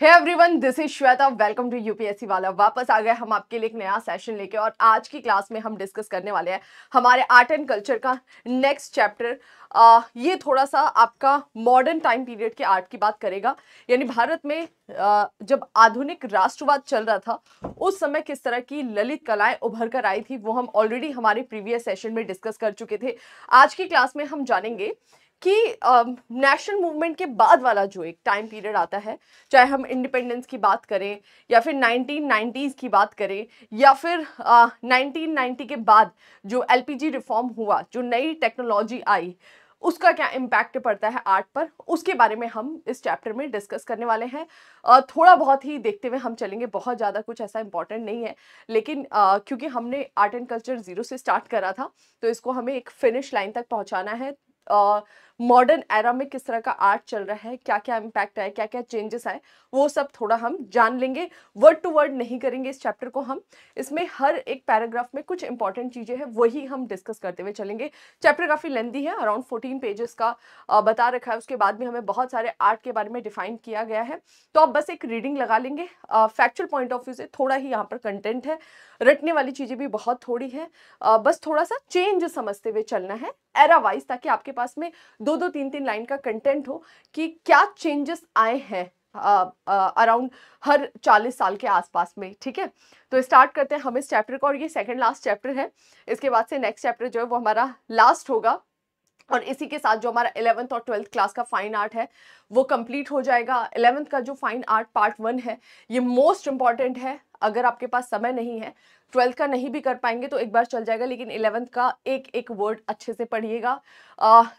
Hey everyone this is Shweta welcome to UPSC वाला वापस आ गए हम आपके लिए एक नया सेशन लेके और आज की क्लास में हम डिस्कस करने वाले हैं हमारे आर्ट एंड कल्चर का नेक्स्ट चैप्टर ये थोड़ा सा आपका मॉडर्न टाइम पीरियड के आर्ट की बात करेगा यानी भारत में आ, जब आधुनिक राष्ट्रवाद चल रहा था उस समय किस तरह की ललित कलाएं उभर कर आई थी वो हम ऑलरेडी हमारे प्रीवियस सेशन में डिस्कस कर चुके थे आज की क्लास में हम जानेंगे कि नेशनल uh, मूवमेंट के बाद वाला जो एक टाइम पीरियड आता है चाहे हम इंडिपेंडेंस की बात करें या फिर 1990s की बात करें या फिर uh, 1990 के बाद जो एलपीजी रिफॉर्म हुआ जो नई टेक्नोलॉजी आई उसका क्या इम्पैक्ट पड़ता है आर्ट पर उसके बारे में हम इस चैप्टर में डिस्कस करने वाले हैं थोड़ा बहुत ही देखते हुए हम चलेंगे बहुत ज़्यादा कुछ ऐसा इंपॉर्टेंट नहीं है लेकिन क्योंकि हमने आर्ट एंड कल्चर ज़ीरो से स्टार्ट करा था तो इसको हमें एक फिनिश लाइन तक पहुँचाना है मॉडर्न एरा में किस तरह का आर्ट चल रहा है क्या क्या इम्पैक्ट आए क्या क्या चेंजेस आए वो सब थोड़ा हम जान लेंगे वर्ड टू वर्ड नहीं करेंगे इस चैप्टर को हम इसमें हर एक पैराग्राफ में कुछ इंपॉर्टेंट चीज़ें हैं वही हम डिस्कस करते हुए चलेंगे चैप्टर काफ़ी लेंदी है अराउंड फोर्टीन पेजेस का बता रखा है उसके बाद में हमें बहुत सारे आर्ट के बारे में डिफाइन किया गया है तो आप बस एक रीडिंग लगा लेंगे फैक्चुअल पॉइंट ऑफ व्यू से थोड़ा ही यहाँ पर कंटेंट है रटने वाली चीज़ें भी बहुत थोड़ी हैं बस थोड़ा सा चेंज समझते हुए चलना है एरा वाइज ताकि आपके पास में दो दो तीन तीन लाइन का कंटेंट हो कि क्या चेंजेस आए हैं अराउंड हर 40 साल के आसपास में ठीक है तो स्टार्ट करते हैं हम इस चैप्टर को और ये सेकंड लास्ट चैप्टर है इसके बाद से नेक्स्ट चैप्टर जो है वो हमारा लास्ट होगा और इसी के साथ जो हमारा इलेवंथ और ट्वेल्थ क्लास का फाइन आर्ट है वो कंप्लीट हो जाएगा एलेवंथ का जो फाइन आर्ट पार्ट वन है ये मोस्ट इंपॉर्टेंट है अगर आपके पास समय नहीं है ट्वेल्थ का नहीं भी कर पाएंगे तो एक बार चल जाएगा लेकिन इलेवंथ का एक एक वर्ड अच्छे से पढ़िएगा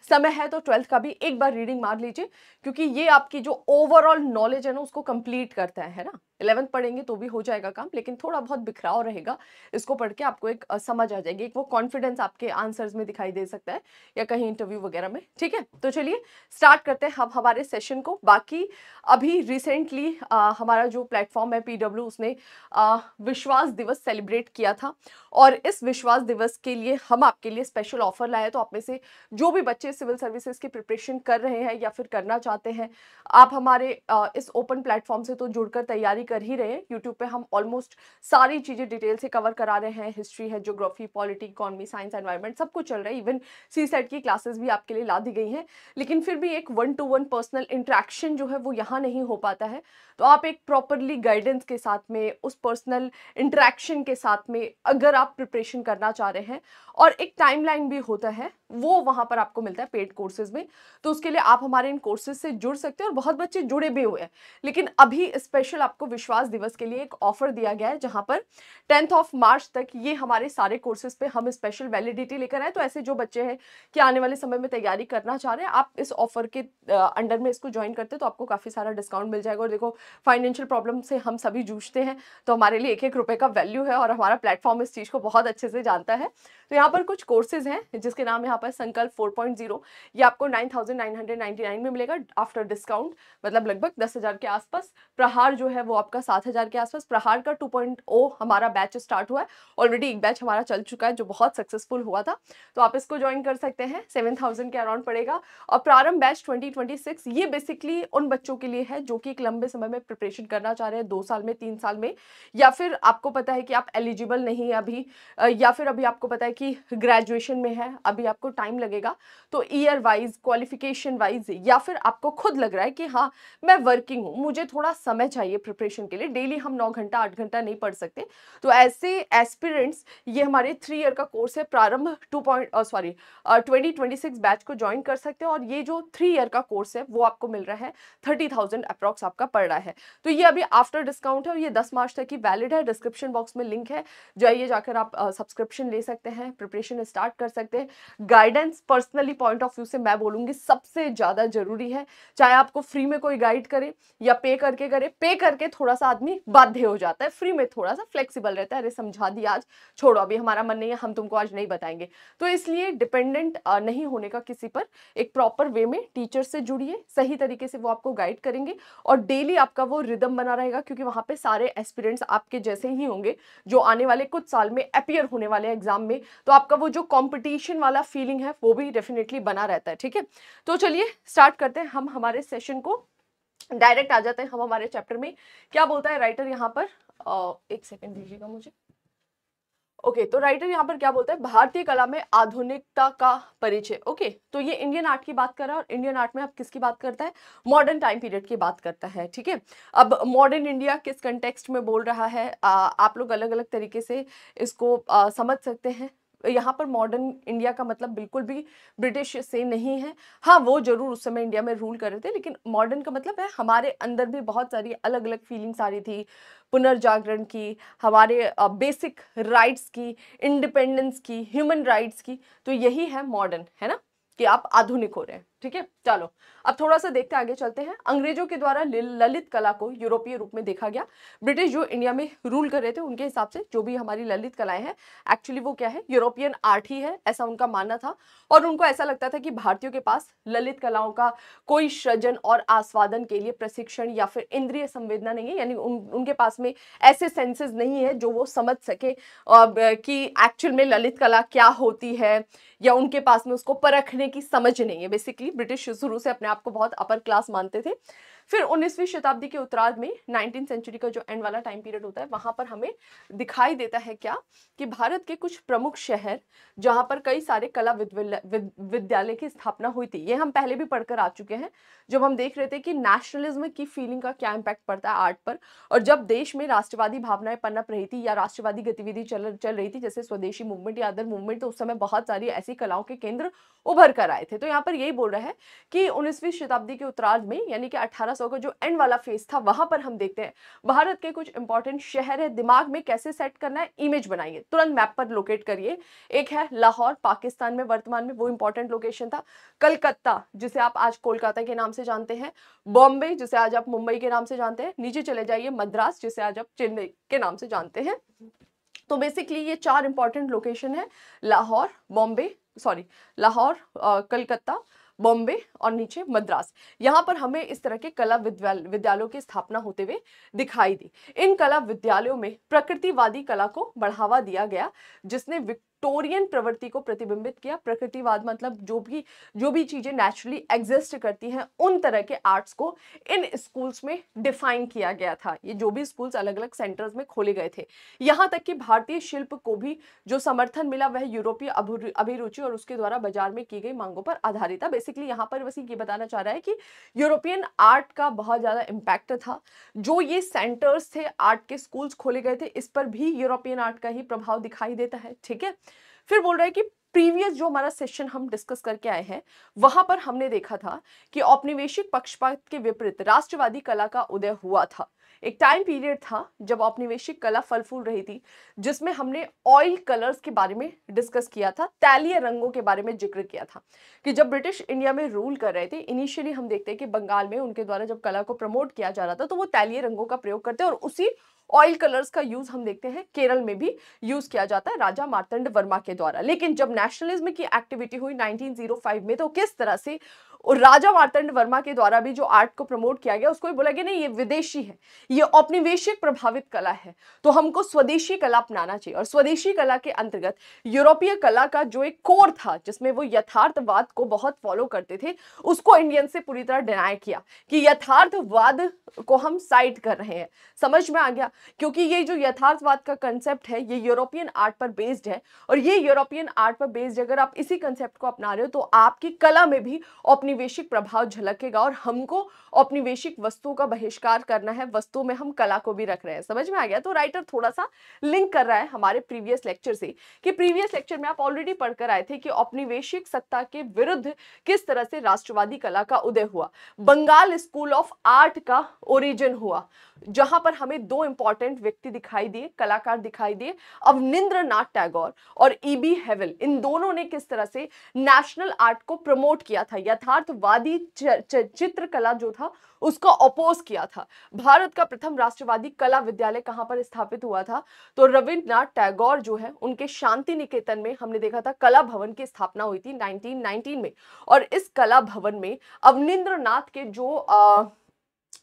समय है तो ट्वेल्थ का भी एक बार रीडिंग मार लीजिए क्योंकि ये आपकी जो ओवरऑल नॉलेज है ना उसको कंप्लीट करता है, है ना इलेवंथ पढ़ेंगे तो भी हो जाएगा काम लेकिन थोड़ा बहुत बिखराव रहेगा इसको पढ़ के आपको एक समझ आ जाएगी एक वो कॉन्फिडेंस आपके आंसर्स में दिखाई दे सकता है या कहीं इंटरव्यू वगैरह में ठीक है तो चलिए स्टार्ट करते हैं हम हमारे सेशन को बाकी अभी रिसेंटली हमारा जो प्लेटफॉर्म है पीडब्ल्यू उसने आ, विश्वास दिवस सेलिब्रेट किया था और इस विश्वास दिवस के लिए हम आपके लिए स्पेशल ऑफर लाए तो आप में से जो भी बच्चे सिविल सर्विसेज की प्रिपरेशन कर रहे हैं या फिर करना चाहते हैं आप हमारे आ, इस ओपन प्लेटफॉर्म से तो जुड़कर तैयारी कर ही रहे हैं यूट्यूब पर हम ऑलमोस्ट सारी चीज़ें डिटेल से कवर करा रहे हैं हिस्ट्री है geography polity economy science environment सब कुछ चल रहा है इवन सी सेट की क्लासेस भी आपके लिए ला दी गई हैं लेकिन फिर भी एक one to one personal interaction जो है वो यहाँ नहीं हो पाता है तो आप एक प्रॉपरली गाइडेंस के साथ में उस पर्सनल इंट्रैक्शन के साथ में अगर आप प्रिपरेशन करना चाह रहे हैं और एक टाइमलाइन भी होता है वो वहाँ पर आपको मिलता है पेड कोर्सेज में तो उसके लिए आप हमारे इन कोर्सेज से जुड़ सकते हैं और बहुत बच्चे जुड़े भी हुए हैं लेकिन अभी स्पेशल आपको विश्वास दिवस के लिए एक ऑफर दिया गया है जहाँ पर टेंथ ऑफ मार्च तक ये हमारे सारे कोर्सेज पर हम स्पेशल वैलिडिटी लेकर आए तो ऐसे जो बच्चे हैं कि आने वाले समय में तैयारी करना चाह रहे हैं आप इस ऑफर के अंडर में मेंबर्स को ज्वाइन करते हैं तो आपको काफ़ी सारा डिस्काउंट मिल जाएगा और देखो फाइनेंशियल प्रॉब्लम से हम सभी जूझते हैं तो हमारे लिए एक एक रुपये का वैल्यू है और हमारा प्लेटफॉर्म इस चीज़ को बहुत अच्छे से जानता है तो यहाँ पर कुछ कोर्सेज हैं जिसके नाम यहाँ पर संकल्प फोर पॉइंट जीरो ये आपको नाइन में मिलेगा आफ्टर डिस्काउंट मतलब लगभग दस के आसपास प्रहार जो है वो आपका सात के आसपास प्रहार का टू oh हमारा बैच स्टार्ट हुआ है ऑलरेडी एक बैच हमारा चल चुका है जो बहुत सक्सेसफुल हुआ था तो आप इसको ज्वाइन कर सकते हैं सेवन थाउजेंड के अराउंड पड़ेगा और Prarambh batch twenty twenty six ये बेसिकली उन बच्चों के लिए है जो कि एक लंबे समय में प्रिपरेशन करना चाह रहे हैं दो साल में तीन साल में या फिर आपको पता है कि आप एलिजिबल नहीं है अभी या फिर अभी आपको पता है कि ग्रेजुएशन में है अभी आपको टाइम लगेगा तो ईयर वाइज क्वालिफिकेशन वाइज या फिर आपको खुद लग रहा है कि हाँ मैं वर्किंग हूँ मुझे थोड़ा समय चाहिए प्रिपरेशन के लिए डेली हम नौ घंटा आठ घंटा नहीं पढ़ सकते तो ऐसे एस्पिरेंट्स ये हमारे थ्री ईयर का कोर्स है Prarambh two point sorry twenty twenty six batch को ज्वाइन कर सकते हैं और ये जो थ्री ईयर का कोर्स है वो आप आपको मिल रहा है थर्टी थाउजेंड अप्रॉक्स आपका पड़ रहा है तो ये अभी आफ्टर डिस्काउंट है और ये दस मार्च तक की वैलिड है डिस्क्रिप्शन बॉक्स में लिंक है जाइए जाकर आप सब्सक्रिप्शन ले सकते हैं प्रिपरेशन स्टार्ट कर सकते हैं guidance personally point of view से मैं बोलूंगी सबसे ज़्यादा ज़रूरी है चाहे आपको फ्री में कोई गाइड करे या पे करके करे पे करके थोड़ा सा आदमी बाध्य हो जाता है फ्री में थोड़ा सा फ्लेक्सीबल रहता है अरे समझा दिया आज छोड़ो अभी हमारा मन नहीं है हम तुमको आज नहीं बताएंगे तो इसलिए डिपेंडेंट नहीं होने का किसी पर एक प्रॉपर वे में टीचर से जुड़िए सही सही तरीके से वो आपको गाइड करेंगे और डेली आपका वो रिदम बना रहेगा क्योंकि वहाँ पे सारे एस्पिरेंट्स आपके जैसे ही होंगे जो आने वाले कुछ साल में अपियर होने वाले एग्जाम में तो आपका वो जो कॉम्पिटिशन वाला फीलिंग है वो भी डेफिनेटली बना रहता है ठीक है तो चलिए स्टार्ट करते हैं हम हमारे सेशन को डायरेक्ट आ जाते हैं हम हमारे चैप्टर में क्या बोलता है राइटर यहाँ पर एक सेकेंड दीजिएगा मुझे ओके तो राइटर यहाँ पर क्या बोलता है भारतीय कला में आधुनिकता का परिचय ओके तो ये इंडियन आर्ट की बात कर रहा है और इंडियन आर्ट में आप किसकी बात करता है मॉडर्न टाइम पीरियड की बात करता है ठीक है अब मॉडर्न इंडिया किस कंटेक्स्ट में बोल रहा है आ, आप लोग अलग अलग तरीके से इसको आ, समझ सकते हैं यहाँ पर मॉडर्न इंडिया का मतलब बिल्कुल भी ब्रिटिश से नहीं है हाँ वो जरूर उस समय इंडिया में रूल कर रहे थे लेकिन मॉडर्न का मतलब है हमारे अंदर भी बहुत सारी अलग अलग फीलिंग्स आ रही थी पुनर्जागरण की हमारे बेसिक राइट्स की इंडिपेंडेंस की ह्यूमन राइट्स की तो यही है मॉडर्न है ना कि आप आधुनिक हो रहे हैं ठीक है चलो अब थोड़ा सा देखते आगे चलते हैं अंग्रेजों के द्वारा ललित कला को यूरोपीय रूप में देखा गया ब्रिटिश जो इंडिया में रूल कर रहे थे उनके हिसाब से जो भी हमारी ललित कलाएं हैं एक्चुअली वो क्या है यूरोपियन आर्ट ही है ऐसा उनका मानना था और उनको ऐसा लगता था कि भारतीयों के पास ललित कलाओं का कोई सृजन और आस्वादन के लिए प्रशिक्षण या फिर इंद्रिय संवेदना नहीं है यानी उन, उनके पास में ऐसे सेंसेस नहीं है जो वो समझ सके कि एक्चुअल में ललित कला क्या होती है या उनके पास में उसको परखने की समझ नहीं है बेसिकली थी ब्रिटिश शुरू से अपने आप को बहुत अपर क्लास मानते थे फिर 19वीं शताब्दी के उत्तरार्ध में 19 सेंचुरी का जो एंड वाला टाइम पीरियड होता है वहाँ पर हमें दिखाई देता है क्या कि भारत के कुछ प्रमुख शहर जहाँ पर कई सारे कला विद्यालय की स्थापना हुई थी ये हम पहले भी पढ़कर आ चुके हैं जब हम देख रहे थे कि नेशनलिज्म की फीलिंग का क्या इम्पैक्ट पड़ता है आर्ट पर और जब देश में राष्ट्रवादी भावनाएं पनप रही थी या राष्ट्रवादी गतिविधि चल चल रही थी जैसे स्वदेशी मूवमेंट या अदर मूवमेंट तो उस समय बहुत सारी ऐसी कलाओं के केंद्र उभर कर आए थे तो यहाँ पर यही बोल रहा है कि उन्नीसवीं शताब्दी के उत्तरार्ध में यानी कि 1800 का जो एंड वाला फेज था वहां पर हम देखते हैं भारत के कुछ इंपॉर्टेंट शहर है दिमाग में कैसे सेट करना है इमेज बनाइए तुरंत मैप पर लोकेट करिए एक है लाहौर पाकिस्तान में वर्तमान में वो इंपॉर्टेंट लोकेशन था कलकत्ता जिसे आप आज कोलकाता के नाम से जानते हैं बॉम्बे जिसे आज आप मुंबई के नाम से जानते हैं नीचे चले जाइए मद्रास जिसे आज आप चेन्नई के नाम से जानते हैं तो बेसिकली ये चार इंपॉर्टेंट लोकेशन है लाहौर बॉम्बे सॉरी लाहौर कलकत्ता बॉम्बे और नीचे मद्रास यहाँ पर हमें इस तरह के कला विद्यालयों की स्थापना होते हुए दिखाई दी इन कला विद्यालयों में प्रकृतिवादी कला को बढ़ावा दिया गया जिसने टोरियन प्रवृत्ति को प्रतिबिंबित किया प्रकृतिवाद मतलब जो भी जो भी चीज़ें नेचुरली एग्जिस्ट करती हैं उन तरह के आर्ट्स को इन स्कूल्स में डिफाइन किया गया था ये जो भी स्कूल्स अलग अलग सेंटर्स में खोले गए थे यहाँ तक कि भारतीय शिल्प को भी जो समर्थन मिला वह यूरोपीय अभिरुचि और उसके द्वारा बाजार में की गई मांगों पर आधारित था बेसिकली यहाँ पर बस ये बताना चाह रहा है कि यूरोपियन आर्ट का बहुत ज़्यादा इम्पैक्ट था जो ये सेंटर्स थे आर्ट के स्कूल्स खोले गए थे इस पर भी यूरोपियन आर्ट का ही प्रभाव दिखाई देता है ठीक है फिर बोल रहा है कि प्रीवियस जो हमारा सेशन हम डिस्कस करके आए हैं वहां पर हमने देखा था कि औपनिवेशिक पक्षपात के विपरीत राष्ट्रवादी कला का उदय हुआ था एक टाइम पीरियड था जब औपनिवेशिक कला फल फूल रही थी जिसमें हमने ऑयल कलर्स के बारे में डिस्कस किया था तैलीय रंगों के बारे में जिक्र किया था कि जब ब्रिटिश इंडिया में रूल कर रहे थे इनिशियली हम देखते हैं कि बंगाल में उनके द्वारा जब कला को प्रमोट किया जा रहा था तो वो तैलीय रंगों का प्रयोग करते और उसी ऑयल कलर्स का यूज हम देखते हैं केरल में भी यूज किया जाता है राजा मार्तंड वर्मा के द्वारा लेकिन जब नेशनलिज्म की एक्टिविटी हुई 1905 में तो किस तरह से और राजा मार्तंड वर्मा के द्वारा भी जो आर्ट को प्रमोट किया गया उसको भी बोला गया नहीं ये विदेशी है ये औपनिवेशिक प्रभावित कला है तो हमको स्वदेशी कला अपनाना चाहिए और स्वदेशी कला के अंतर्गत यूरोपीय कला का जो एक कोर था जिसमें वो यथार्थवाद को बहुत फॉलो करते थे उसको इंडियन से पूरी तरह डिनाई किया कि यथार्थवाद को हम साइड कर रहे हैं समझ में आ गया क्योंकि ये जो यथार्थवाद का कंसेप्ट है ये यूरोपियन आर्ट पर बेस्ड है और ये यूरोपियन आर्ट पर बेस्ड अगर आप इसी कंसेप्ट को अपना रहे हो तो आपकी कला में भी औपनिवेशिक प्रभाव झलकेगा और हमको औपनिवेशिक वस्तुओं का बहिष्कार करना है वस्तुओं में हम कला को भी रख रहे हैं समझ में आ गया तो राइटर थोड़ा सा लिंक कर रहा है हमारे प्रीवियस लेक्चर से कि प्रीवियस लेक्चर में आप ऑलरेडी पढ़कर आए थे कि औपनिवेशिक सत्ता के विरुद्ध किस तरह से राष्ट्रवादी कला का उदय हुआ बंगाल स्कूल ऑफ आर्ट का ओरिजिन हुआ जहां पर हमें दो इंपॉर्टेंट व्यक्ति दिखाई दिए कलाकार दिखाई दिए अवनिंद्र नाथ टैगोर और ईबी e हेवल इन दोनों ने किस तरह से नेशनल आर्ट को प्रमोट किया था यथार्थवादी चित्रकला जो था उसका अपोज किया था भारत का प्रथम राष्ट्रवादी कला विद्यालय कहां पर स्थापित हुआ था तो रविन्द्रनाथ टैगोर जो है उनके शांति निकेतन में हमने देखा था कला भवन की स्थापना हुई थी 1919 में और इस कला भवन में अवनिंद्र के जो आ,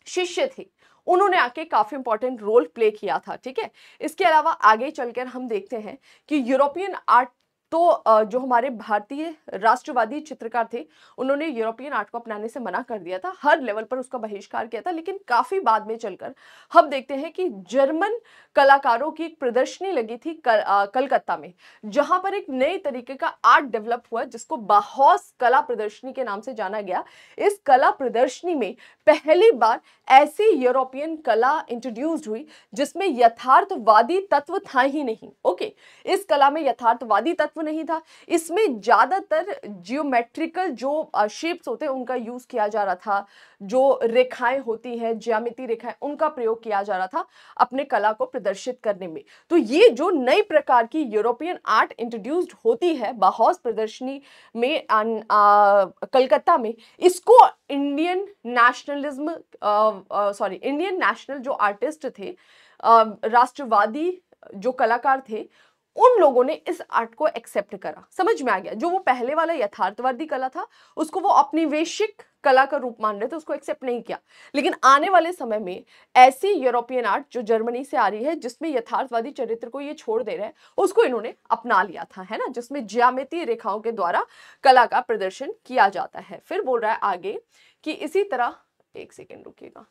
शिष्य थे उन्होंने आके काफ़ी इंपॉर्टेंट रोल प्ले किया था ठीक है इसके अलावा आगे चलकर हम देखते हैं कि यूरोपियन आर्ट तो जो हमारे भारतीय राष्ट्रवादी चित्रकार थे उन्होंने यूरोपियन आर्ट को अपनाने से मना कर दिया था हर लेवल पर उसका बहिष्कार किया था लेकिन काफ़ी बाद में चलकर हम देखते हैं कि जर्मन कलाकारों की एक प्रदर्शनी लगी थी कल, कलकत्ता में जहां पर एक नए तरीके का आर्ट डेवलप हुआ जिसको बाहौस कला प्रदर्शनी के नाम से जाना गया इस कला प्रदर्शनी में पहली बार ऐसी यूरोपियन कला इंट्रोड्यूस्ड हुई जिसमें यथार्थवादी तत्व था ही नहीं ओके इस कला में यथार्थवादी तत्व महत्व नहीं था इसमें ज़्यादातर जियोमेट्रिकल जो शेप्स होते हैं उनका यूज़ किया जा रहा था जो रेखाएं होती हैं ज्यामिति रेखाएं उनका प्रयोग किया जा रहा था अपने कला को प्रदर्शित करने में तो ये जो नई प्रकार की यूरोपियन आर्ट इंट्रोड्यूस्ड होती है बाहौस प्रदर्शनी में कलकत्ता में इसको Indian nationalism sorry Indian national जो आर्टिस्ट थे राष्ट्रवादी जो कलाकार थे उन लोगों ने इस आर्ट को एक्सेप्ट करा समझ में आ गया जो वो पहले वाला यथार्थवादी कला था उसको वो अपनी वैश्विक कला का रूप मान रहे थे उसको एक्सेप्ट नहीं किया लेकिन आने वाले समय में ऐसी यूरोपियन आर्ट जो जर्मनी से आ रही है जिसमें यथार्थवादी चरित्र को ये छोड़ दे रहे हैं उसको इन्होंने अपना लिया था है ना जिसमें ज्यामिति रेखाओं के द्वारा कला का प्रदर्शन किया जाता है फिर बोल रहा है आगे की इसी तरह एक सेकेंड रुकेगा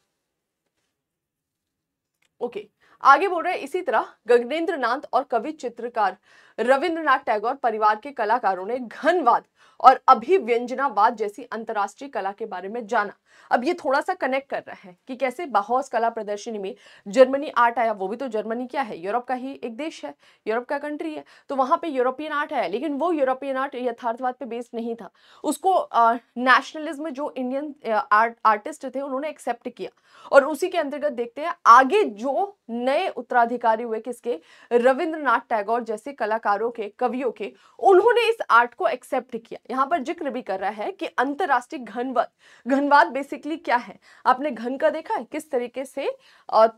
ओके okay. आगे बोल रहे इसी तरह गगनेन्द्र नाथ और कवि चित्रकार रविन्द्रनाथ टैगोर परिवार के कलाकारों ने घनवाद और अभी व्यंजनावाद जैसी अंतर्राष्ट्रीय कला के बारे में जाना अब ये थोड़ा सा कनेक्ट कर रहा है कि कैसे बाहौस कला प्रदर्शनी में जर्मनी आर्ट आया वो भी तो जर्मनी क्या है यूरोप का ही एक देश है यूरोप का कंट्री है तो वहाँ पे यूरोपियन आर्ट आया लेकिन वो यूरोपियन आर्ट यथार्थवाद पे बेस्ड नहीं था उसको नेशनलिज्म जो इंडियन आर्ट आर्टिस्ट थे उन्होंने एक्सेप्ट किया और उसी के अंतर्गत देखते हैं आगे जो नए उत्तराधिकारी हुए किसके रविंद्रनाथ टैगोर जैसे कलाकारों के कवियों के उन्होंने इस आर्ट को एक्सेप्ट किया किया यहाँ पर जिक्र भी कर रहा है कि अंतर्राष्ट्रीय घनवाद घनवाद बेसिकली क्या है आपने घन का देखा है किस तरीके से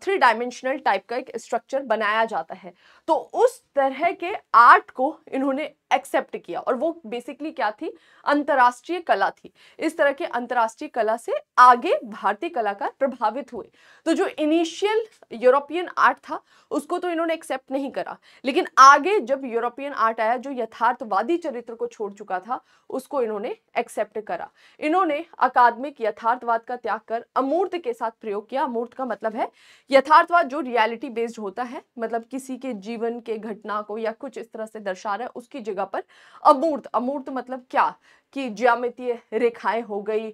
थ्री डायमेंशनल टाइप का एक स्ट्रक्चर बनाया जाता है तो उस तरह के आर्ट को इन्होंने एक्सेप्ट किया और वो बेसिकली क्या थी अंतरराष्ट्रीय कला थी इस तरह के अंतरराष्ट्रीय कला से आगे भारतीय कलाकार प्रभावित हुए तो जो इनिशियल यूरोपियन आर्ट था उसको तो इन्होंने एक्सेप्ट नहीं करा लेकिन आगे जब यूरोपियन आर्ट आया जो यथार्थवादी चरित्र को छोड़ चुका था उसको इन्होंने एक्सेप्ट करा इन्होंने अकादमिक यथार्थवाद का त्याग कर अमूर्त के साथ प्रयोग किया अमूर्त का मतलब है यथार्थवाद जो रियलिटी बेस्ड होता है मतलब किसी के जीवन जीवन के घटना को या कुछ इस तरह से दर्शा रहा है उसकी जगह पर अमूर्त अमूर्त मतलब क्या कि ज्यामितीय रेखाएं हो गई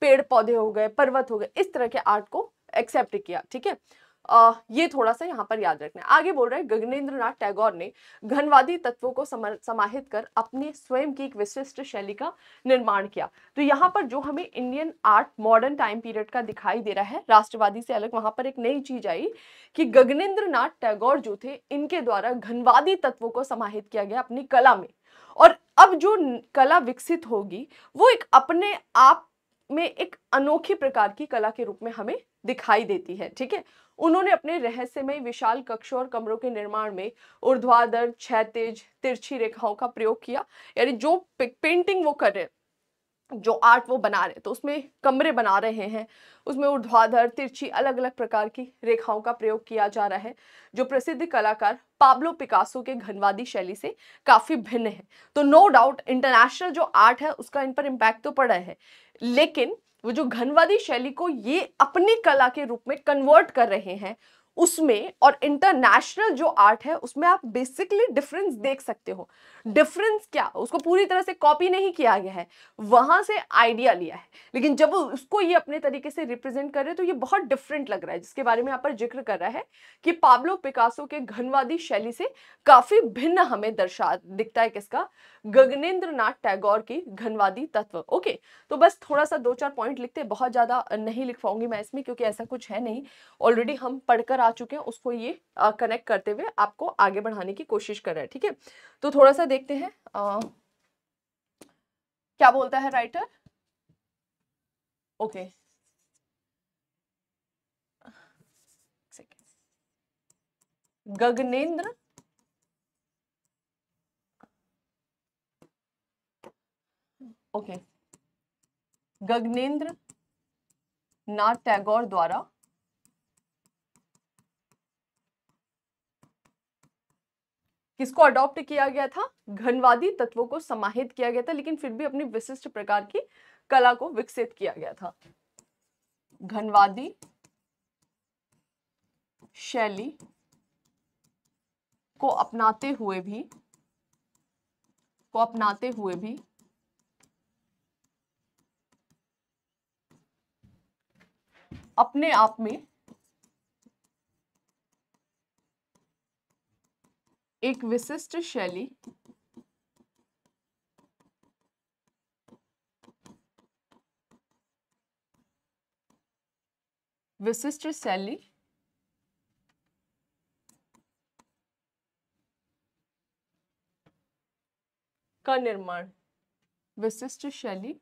पेड़ पौधे हो गए पर्वत हो गए इस तरह के आर्ट को एक्सेप्ट किया ठीक है ये थोड़ा सा यहाँ पर याद रखना है आगे बोल रहे हैं गगनेन्द्र टैगोर ने घनवादी तत्वों को समाहित कर अपने स्वयं की एक विशिष्ट शैली का निर्माण किया तो यहाँ पर जो हमें Indian art modern time period का दिखाई दे रहा है राष्ट्रवादी से अलग वहां पर एक नई चीज आई कि गगनेन्द्र टैगोर जो थे इनके द्वारा घनवादी तत्वों को समाहित किया गया अपनी कला में और अब जो कला विकसित होगी वो एक अपने आप में एक अनोखी प्रकार की कला के रूप में हमें दिखाई देती है ठीक है उन्होंने अपने रहस्यमय विशाल कक्षों और कमरों के निर्माण में ऊर्ध्वाधर क्षैतिज तिरछी रेखाओं का प्रयोग किया यानी जो पेंटिंग वो कर रहे जो आर्ट वो बना रहे तो उसमें कमरे बना रहे हैं उसमें ऊर्ध्वाधर तिरछी अलग अलग प्रकार की रेखाओं का प्रयोग किया जा रहा है जो प्रसिद्ध कलाकार पाब्लो पिकासो के घनवादी शैली से काफ़ी भिन्न है तो नो डाउट इंटरनेशनल जो आर्ट है उसका इन पर इम्पैक्ट तो पड़ा है लेकिन वो जो घनवादी शैली को ये अपनी कला के रूप में कन्वर्ट कर रहे हैं उसमें और इंटरनेशनल जो आर्ट है उसमें आप बेसिकली डिफरेंस देख सकते हो डिफरेंस क्या उसको पूरी तरह से कॉपी नहीं किया गया है वहां से आइडिया लिया है लेकिन जब उसको ये अपने तरीके से रिप्रेजेंट कर रहे तो ये बहुत डिफरेंट लग रहा है जिसके बारे में यहाँ पर जिक्र कर रहा है कि पाब्लो पिकासो के घनवादी शैली से काफ़ी भिन्न हमें दर्शा दिखता है किसका गगनेन्द्र नाथ टैगोर की घनवादी तत्व ओके तो बस थोड़ा सा दो चार पॉइंट लिखते बहुत ज़्यादा नहीं लिख पाऊंगी मैं इसमें क्योंकि ऐसा कुछ है नहीं ऑलरेडी हम पढ़कर आ चुके हैं उसको ये कनेक्ट करते हुए आपको आगे बढ़ाने की कोशिश कर रहा है ठीक है तो थोड़ा सा देखते हैं आ, क्या बोलता है writer okay okay. Gaganendra okay okay. Gaganendra Nath Tagore द्वारा किसको अडॉप्ट किया गया था घनवादी तत्वों को समाहित किया गया था लेकिन फिर भी अपनी विशिष्ट प्रकार की कला को विकसित किया गया था घनवादी शैली को अपनाते हुए भी को अपनाते हुए भी अपने आप में एक विशिष्ट शैली विशिष्ट शैली का निर्माण विशिष्ट शैली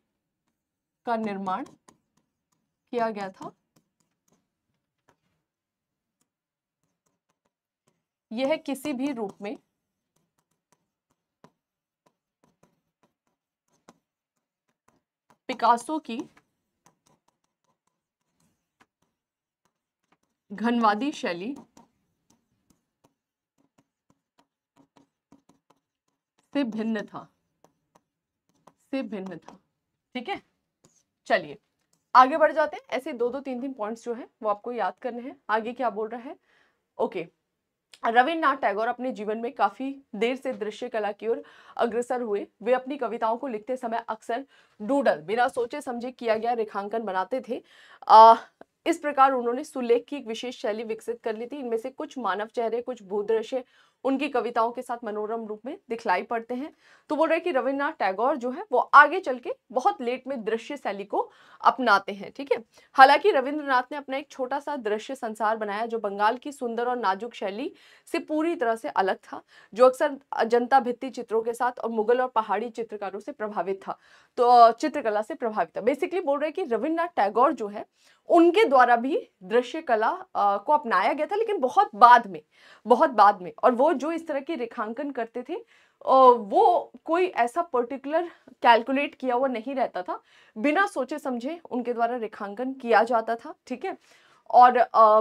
का निर्माण किया गया था यह किसी भी रूप में पिकासो की घनवादी शैली से भिन्न था से भिन्न था ठीक है चलिए आगे बढ़ जाते हैं ऐसे दो दो तीन तीन पॉइंट्स जो है वो आपको याद करने हैं आगे क्या बोल रहा है ओके रविन्द्रनाथ टैगोर अपने जीवन में काफ़ी देर से दृश्य कला की ओर अग्रसर हुए वे अपनी कविताओं को लिखते समय अक्सर डूडल बिना सोचे समझे किया गया रेखांकन बनाते थे आ, इस प्रकार उन्होंने सुलेख की एक विशेष शैली विकसित कर ली थी इनमें से कुछ मानव चेहरे कुछ भूदृश्य उनकी कविताओं के साथ मनोरम रूप में दिखलाई पड़ते हैं तो बोल रहे हैं कि रविन्द्रनाथ टैगोर जो है वो आगे चल के बहुत लेट में दृश्य शैली को अपनाते हैं ठीक है हालांकि रविंद्रनाथ ने अपना एक छोटा सा दृश्य संसार बनाया जो बंगाल की सुंदर और नाजुक शैली से पूरी तरह से अलग था जो अक्सर जनता भित्ती चित्रों के साथ और मुगल और पहाड़ी चित्रकारों से प्रभावित था तो चित्रकला से प्रभावित था बेसिकली बोल रहे कि रविन्द्रनाथ टैगोर जो है उनके द्वारा भी दृश्य कला को अपनाया गया था लेकिन बहुत बाद में बहुत बाद में और वो जो इस तरह के रेखांकन करते थे वो कोई ऐसा पर्टिकुलर कैलकुलेट किया हुआ नहीं रहता था बिना सोचे समझे उनके द्वारा रेखांकन किया जाता था ठीक है और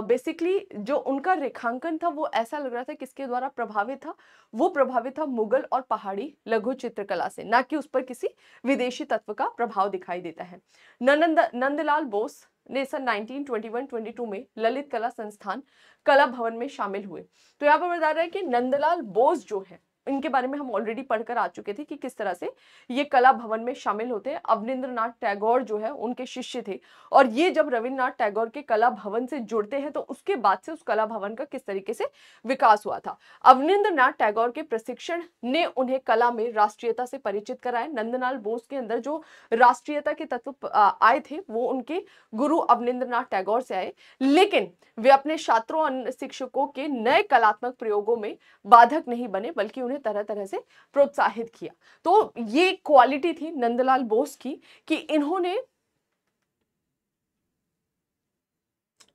बेसिकली जो उनका रेखांकन था वो ऐसा लग रहा था किसके द्वारा प्रभावित था वो प्रभावित था मुगल और पहाड़ी लघु चित्रकला से ना कि उस पर किसी विदेशी तत्व का प्रभाव दिखाई देता है नंद नंदलाल बोस ने सन 1921-22 में ललित कला संस्थान कला भवन में शामिल हुए तो यहाँ पर बता रहे हैं कि नंदलाल बोस जो है इनके बारे में हम ऑलरेडी पढ़कर आ चुके थे कि किस तरह से ये कला भवन में शामिल होते हैं अवनिंद्रनाथ टैगोर जो है उनके शिष्य थे और ये जब रविन्द्रनाथ टैगोर के कला भवन से जुड़ते हैं तो उसके बाद से उस कला भवन का किस तरीके से विकास हुआ था अवनिंद्रनाथ टैगोर के प्रशिक्षण ने उन्हें कला में राष्ट्रीयता से परिचित कराया नंदनाल बोस के अंदर जो राष्ट्रीयता के तत्व आए थे वो उनके गुरु अवनिंद्रनाथ टैगोर से आए लेकिन वे अपने छात्रों शिक्षकों के नए कलात्मक प्रयोगों में बाधक नहीं बने बल्कि उन्हें उन्होंने तरह तरह से प्रोत्साहित किया तो ये क्वालिटी थी नंदलाल बोस की कि इन्होंने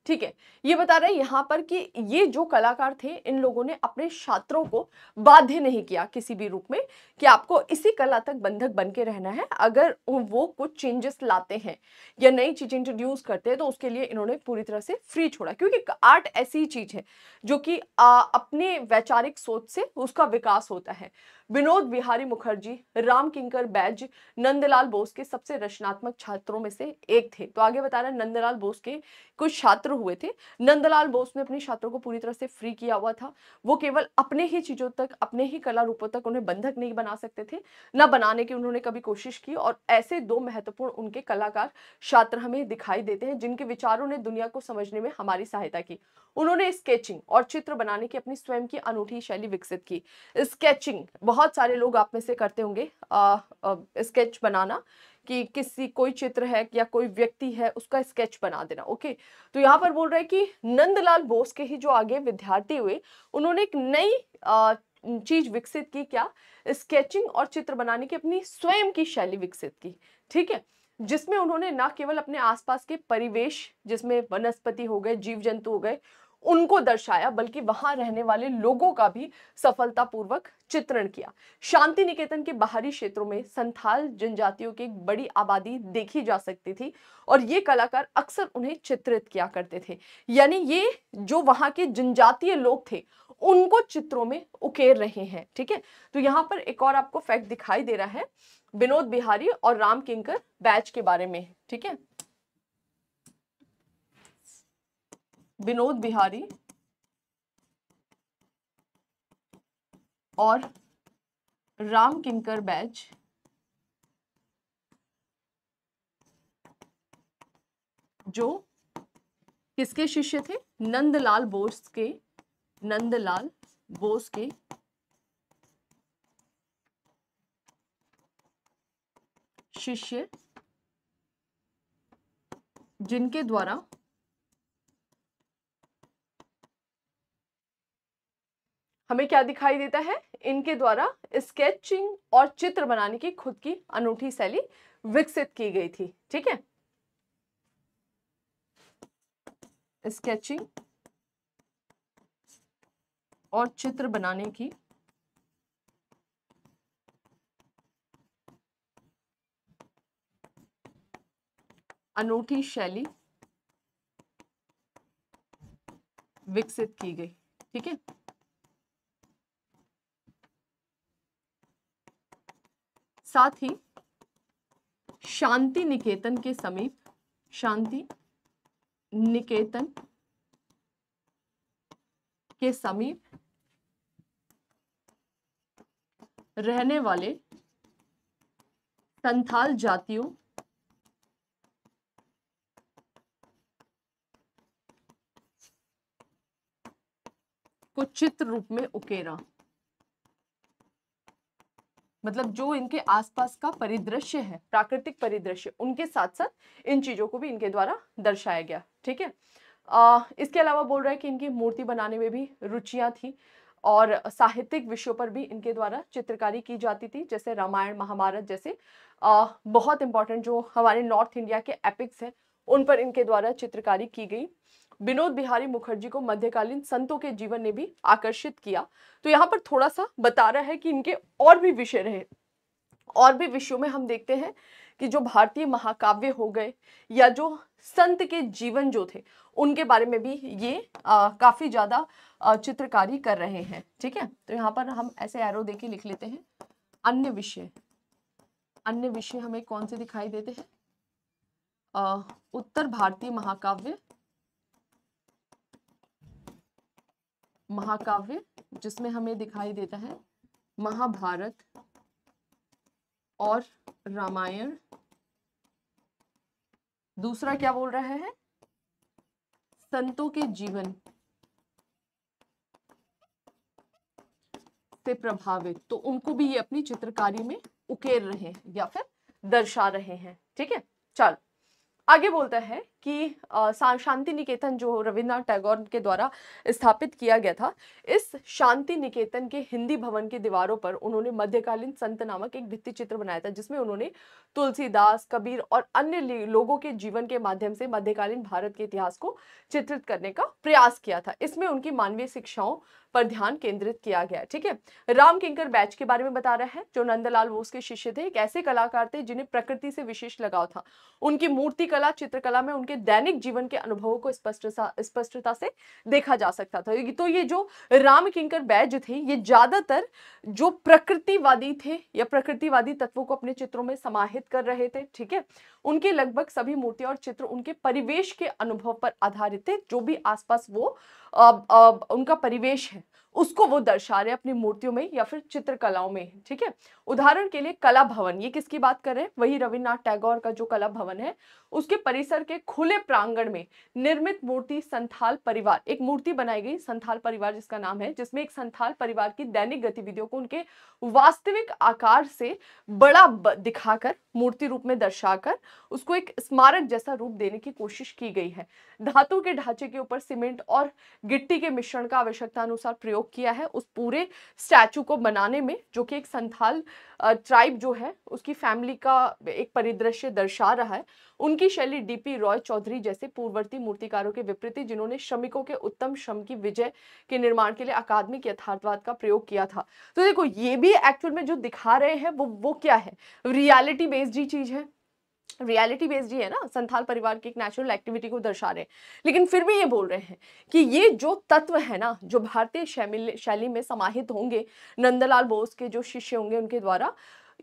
ठीक है ये बता रहे हैं यहाँ पर कि ये जो कलाकार थे इन लोगों ने अपने छात्रों को बाध्य नहीं किया किसी भी रूप में कि आपको इसी कला तक बंधक बन के रहना है अगर वो कुछ चेंजेस लाते हैं या नई चीज़ इंट्रोड्यूस करते हैं तो उसके लिए इन्होंने पूरी तरह से फ्री छोड़ा क्योंकि आर्ट ऐसी चीज़ है जो कि अपने वैचारिक सोच से उसका विकास होता है विनोद बिहारी मुखर्जी राम किंकर बैज नंदलाल बोस के सबसे रचनात्मक छात्रों में से एक थे तो आगे बता रहे नंदलाल बोस के कुछ छात्र हुए थे नंदलाल बोस ने अपने छात्रों को पूरी तरह से फ्री किया हुआ था वो केवल अपने ही चीजों तक अपने ही कला रूपों तक उन्हें बंधक नहीं बना सकते थे न बनाने की उन्होंने कभी कोशिश की और ऐसे दो महत्वपूर्ण उनके कलाकार छात्र हमें दिखाई देते हैं जिनके विचारों ने दुनिया को समझने में हमारी सहायता की उन्होंने स्केचिंग और चित्र बनाने की अपनी स्वयं की अनूठी शैली विकसित की स्केचिंग बहुत सारे लोग आप में से करते होंगे स्केच बनाना कि किसी कोई चित्र है या कोई व्यक्ति है उसका स्केच बना देना ओके तो यहाँ पर बोल रहे हैं कि नंदलाल बोस के ही जो आगे विद्यार्थी हुए उन्होंने एक नई चीज विकसित की क्या स्केचिंग और चित्र बनाने की अपनी स्वयं की शैली विकसित की ठीक है जिसमें उन्होंने ना केवल अपने आसपास के परिवेश जिसमें वनस्पति हो गए जीव जंतु हो गए उनको दर्शाया बल्कि वहां रहने वाले लोगों का भी सफलतापूर्वक चित्रण किया शांति निकेतन के बाहरी क्षेत्रों में संथाल जनजातियों की एक बड़ी आबादी देखी जा सकती थी और ये कलाकार अक्सर उन्हें चित्रित किया करते थे यानी ये जो वहां के जनजातीय लोग थे उनको चित्रों में उकेर रहे हैं ठीक है तो यहाँ पर एक और आपको फैक्ट दिखाई दे रहा है विनोद बिहारी और राम किंकर बैच के बारे में ठीक है विनोद बिहारी और राम किंकर बैच जो किसके शिष्य थे नंदलाल बोस के नंदलाल बोस के शिष्य जिनके द्वारा हमें क्या दिखाई देता है इनके द्वारा स्केचिंग और चित्र बनाने की खुद की अनूठी शैली विकसित की गई थी ठीक है स्केचिंग और चित्र बनाने की अनूठी शैली विकसित की गई ठीक है साथ ही शांति निकेतन के समीप शांति निकेतन के समीप रहने वाले संथाल जातियों को चित्र रूप में उकेरा मतलब जो इनके आसपास का परिदृश्य है प्राकृतिक परिदृश्य उनके साथ साथ इन चीज़ों को भी इनके द्वारा दर्शाया गया ठीक है इसके अलावा बोल रहा है कि इनकी मूर्ति बनाने में भी रुचियाँ थी और साहित्यिक विषयों पर भी इनके द्वारा चित्रकारी की जाती थी जैसे रामायण महाभारत जैसे आ, बहुत इंपॉर्टेंट जो हमारे नॉर्थ इंडिया के एपिक्स हैं उन पर इनके द्वारा चित्रकारी की गई विनोद बिहारी मुखर्जी को मध्यकालीन संतों के जीवन ने भी आकर्षित किया तो यहाँ पर थोड़ा सा बता रहा है कि इनके और भी विषय रहे और भी विषयों में हम देखते हैं कि जो भारतीय महाकाव्य हो गए या जो संत के जीवन जो थे उनके बारे में भी ये आ, काफी ज्यादा चित्रकारी कर रहे हैं ठीक है तो यहाँ पर हम ऐसे एरो देके लिख लेते हैं अन्य विषय अन्य विषय हमें कौन से दिखाई देते हैं उत्तर भारतीय महाकाव्य महाकाव्य जिसमें हमें दिखाई देता है महाभारत और रामायण दूसरा क्या बोल रहा है संतों के जीवन से प्रभावित तो उनको भी ये अपनी चित्रकारी में उकेर रहे हैं या फिर दर्शा रहे हैं ठीक है चल आगे बोलता है कि शांति निकेतन जो रविन्द्रनाथ टैगोर के द्वारा स्थापित किया गया था इस शांति निकेतन के हिंदी भवन की दीवारों पर उन्होंने मध्यकालीन संत नामक एक भित्ति चित्र बनाया था जिसमें उन्होंने तुलसीदास कबीर और अन्य लोगों के जीवन के माध्यम से मध्यकालीन भारत के इतिहास को चित्रित करने का प्रयास किया था इसमें उनकी मानवीय शिक्षाओं पर ध्यान केंद्रित किया गया ठीक है राम किंकर बैच के बारे में बता रहा है जो नंदलाल बोस के शिष्य थे एक ऐसे कलाकार थे जिन्हें प्रकृति से विशेष लगाव था उनकी मूर्ति कला चित्रकला में उनके दैनिक जीवन के अनुभवों को स्पष्टता स्पष्टता से देखा जा सकता था तो ये जो राम किंकर बैज थे ये ज्यादातर जो प्रकृतिवादी थे या प्रकृतिवादी तत्वों को अपने चित्रों में समाहित कर रहे थे ठीक है उनके लगभग सभी मूर्तियां और चित्र उनके परिवेश के अनुभव पर आधारित थे जो भी आसपास वो आ, आ, उनका परिवेश है उसको वो दर्शा रहे हैं अपनी मूर्तियों में या फिर चित्रकलाओं में ठीक है उदाहरण के लिए कला भवन ये किसकी बात कर रहे हैं वही रविन्द्रनाथ टैगोर का जो कला भवन है उसके परिसर के खुले प्रांगण में निर्मित मूर्ति संथाल परिवार एक मूर्ति बनाई गई संथाल परिवार जिसका नाम है जिसमें एक संथाल परिवार की दैनिक गतिविधियों को उनके वास्तविक आकार से बड़ा दिखाकर मूर्ति रूप में दर्शाकर उसको एक स्मारक जैसा रूप देने की कोशिश की गई है धातु के ढांचे के ऊपर सीमेंट और गिट्टी के मिश्रण का आवश्यकता अनुसार प्रयोग प्रयोग किया है उस पूरे स्टैचू को बनाने में जो कि एक संथाल ट्राइब जो है उसकी फैमिली का एक परिदृश्य दर्शा रहा है उनकी शैली डीपी रॉय चौधरी जैसे पूर्ववर्ती मूर्तिकारों के विपरीत जिन्होंने श्रमिकों के उत्तम श्रम की विजय के निर्माण के लिए अकादमिक यथार्थवाद का प्रयोग किया था तो देखो ये भी एक्चुअल में जो दिखा रहे हैं वो वो क्या है रियालिटी बेस्ड ही चीज़ है रियलिटी बेस्ड ही है ना संथाल परिवार की एक नेचुरल एक्टिविटी को दर्शा रहे हैं लेकिन फिर भी ये बोल रहे हैं कि ये जो तत्व है ना जो भारतीय शैली में समाहित होंगे नंदलाल बोस के जो शिष्य होंगे उनके द्वारा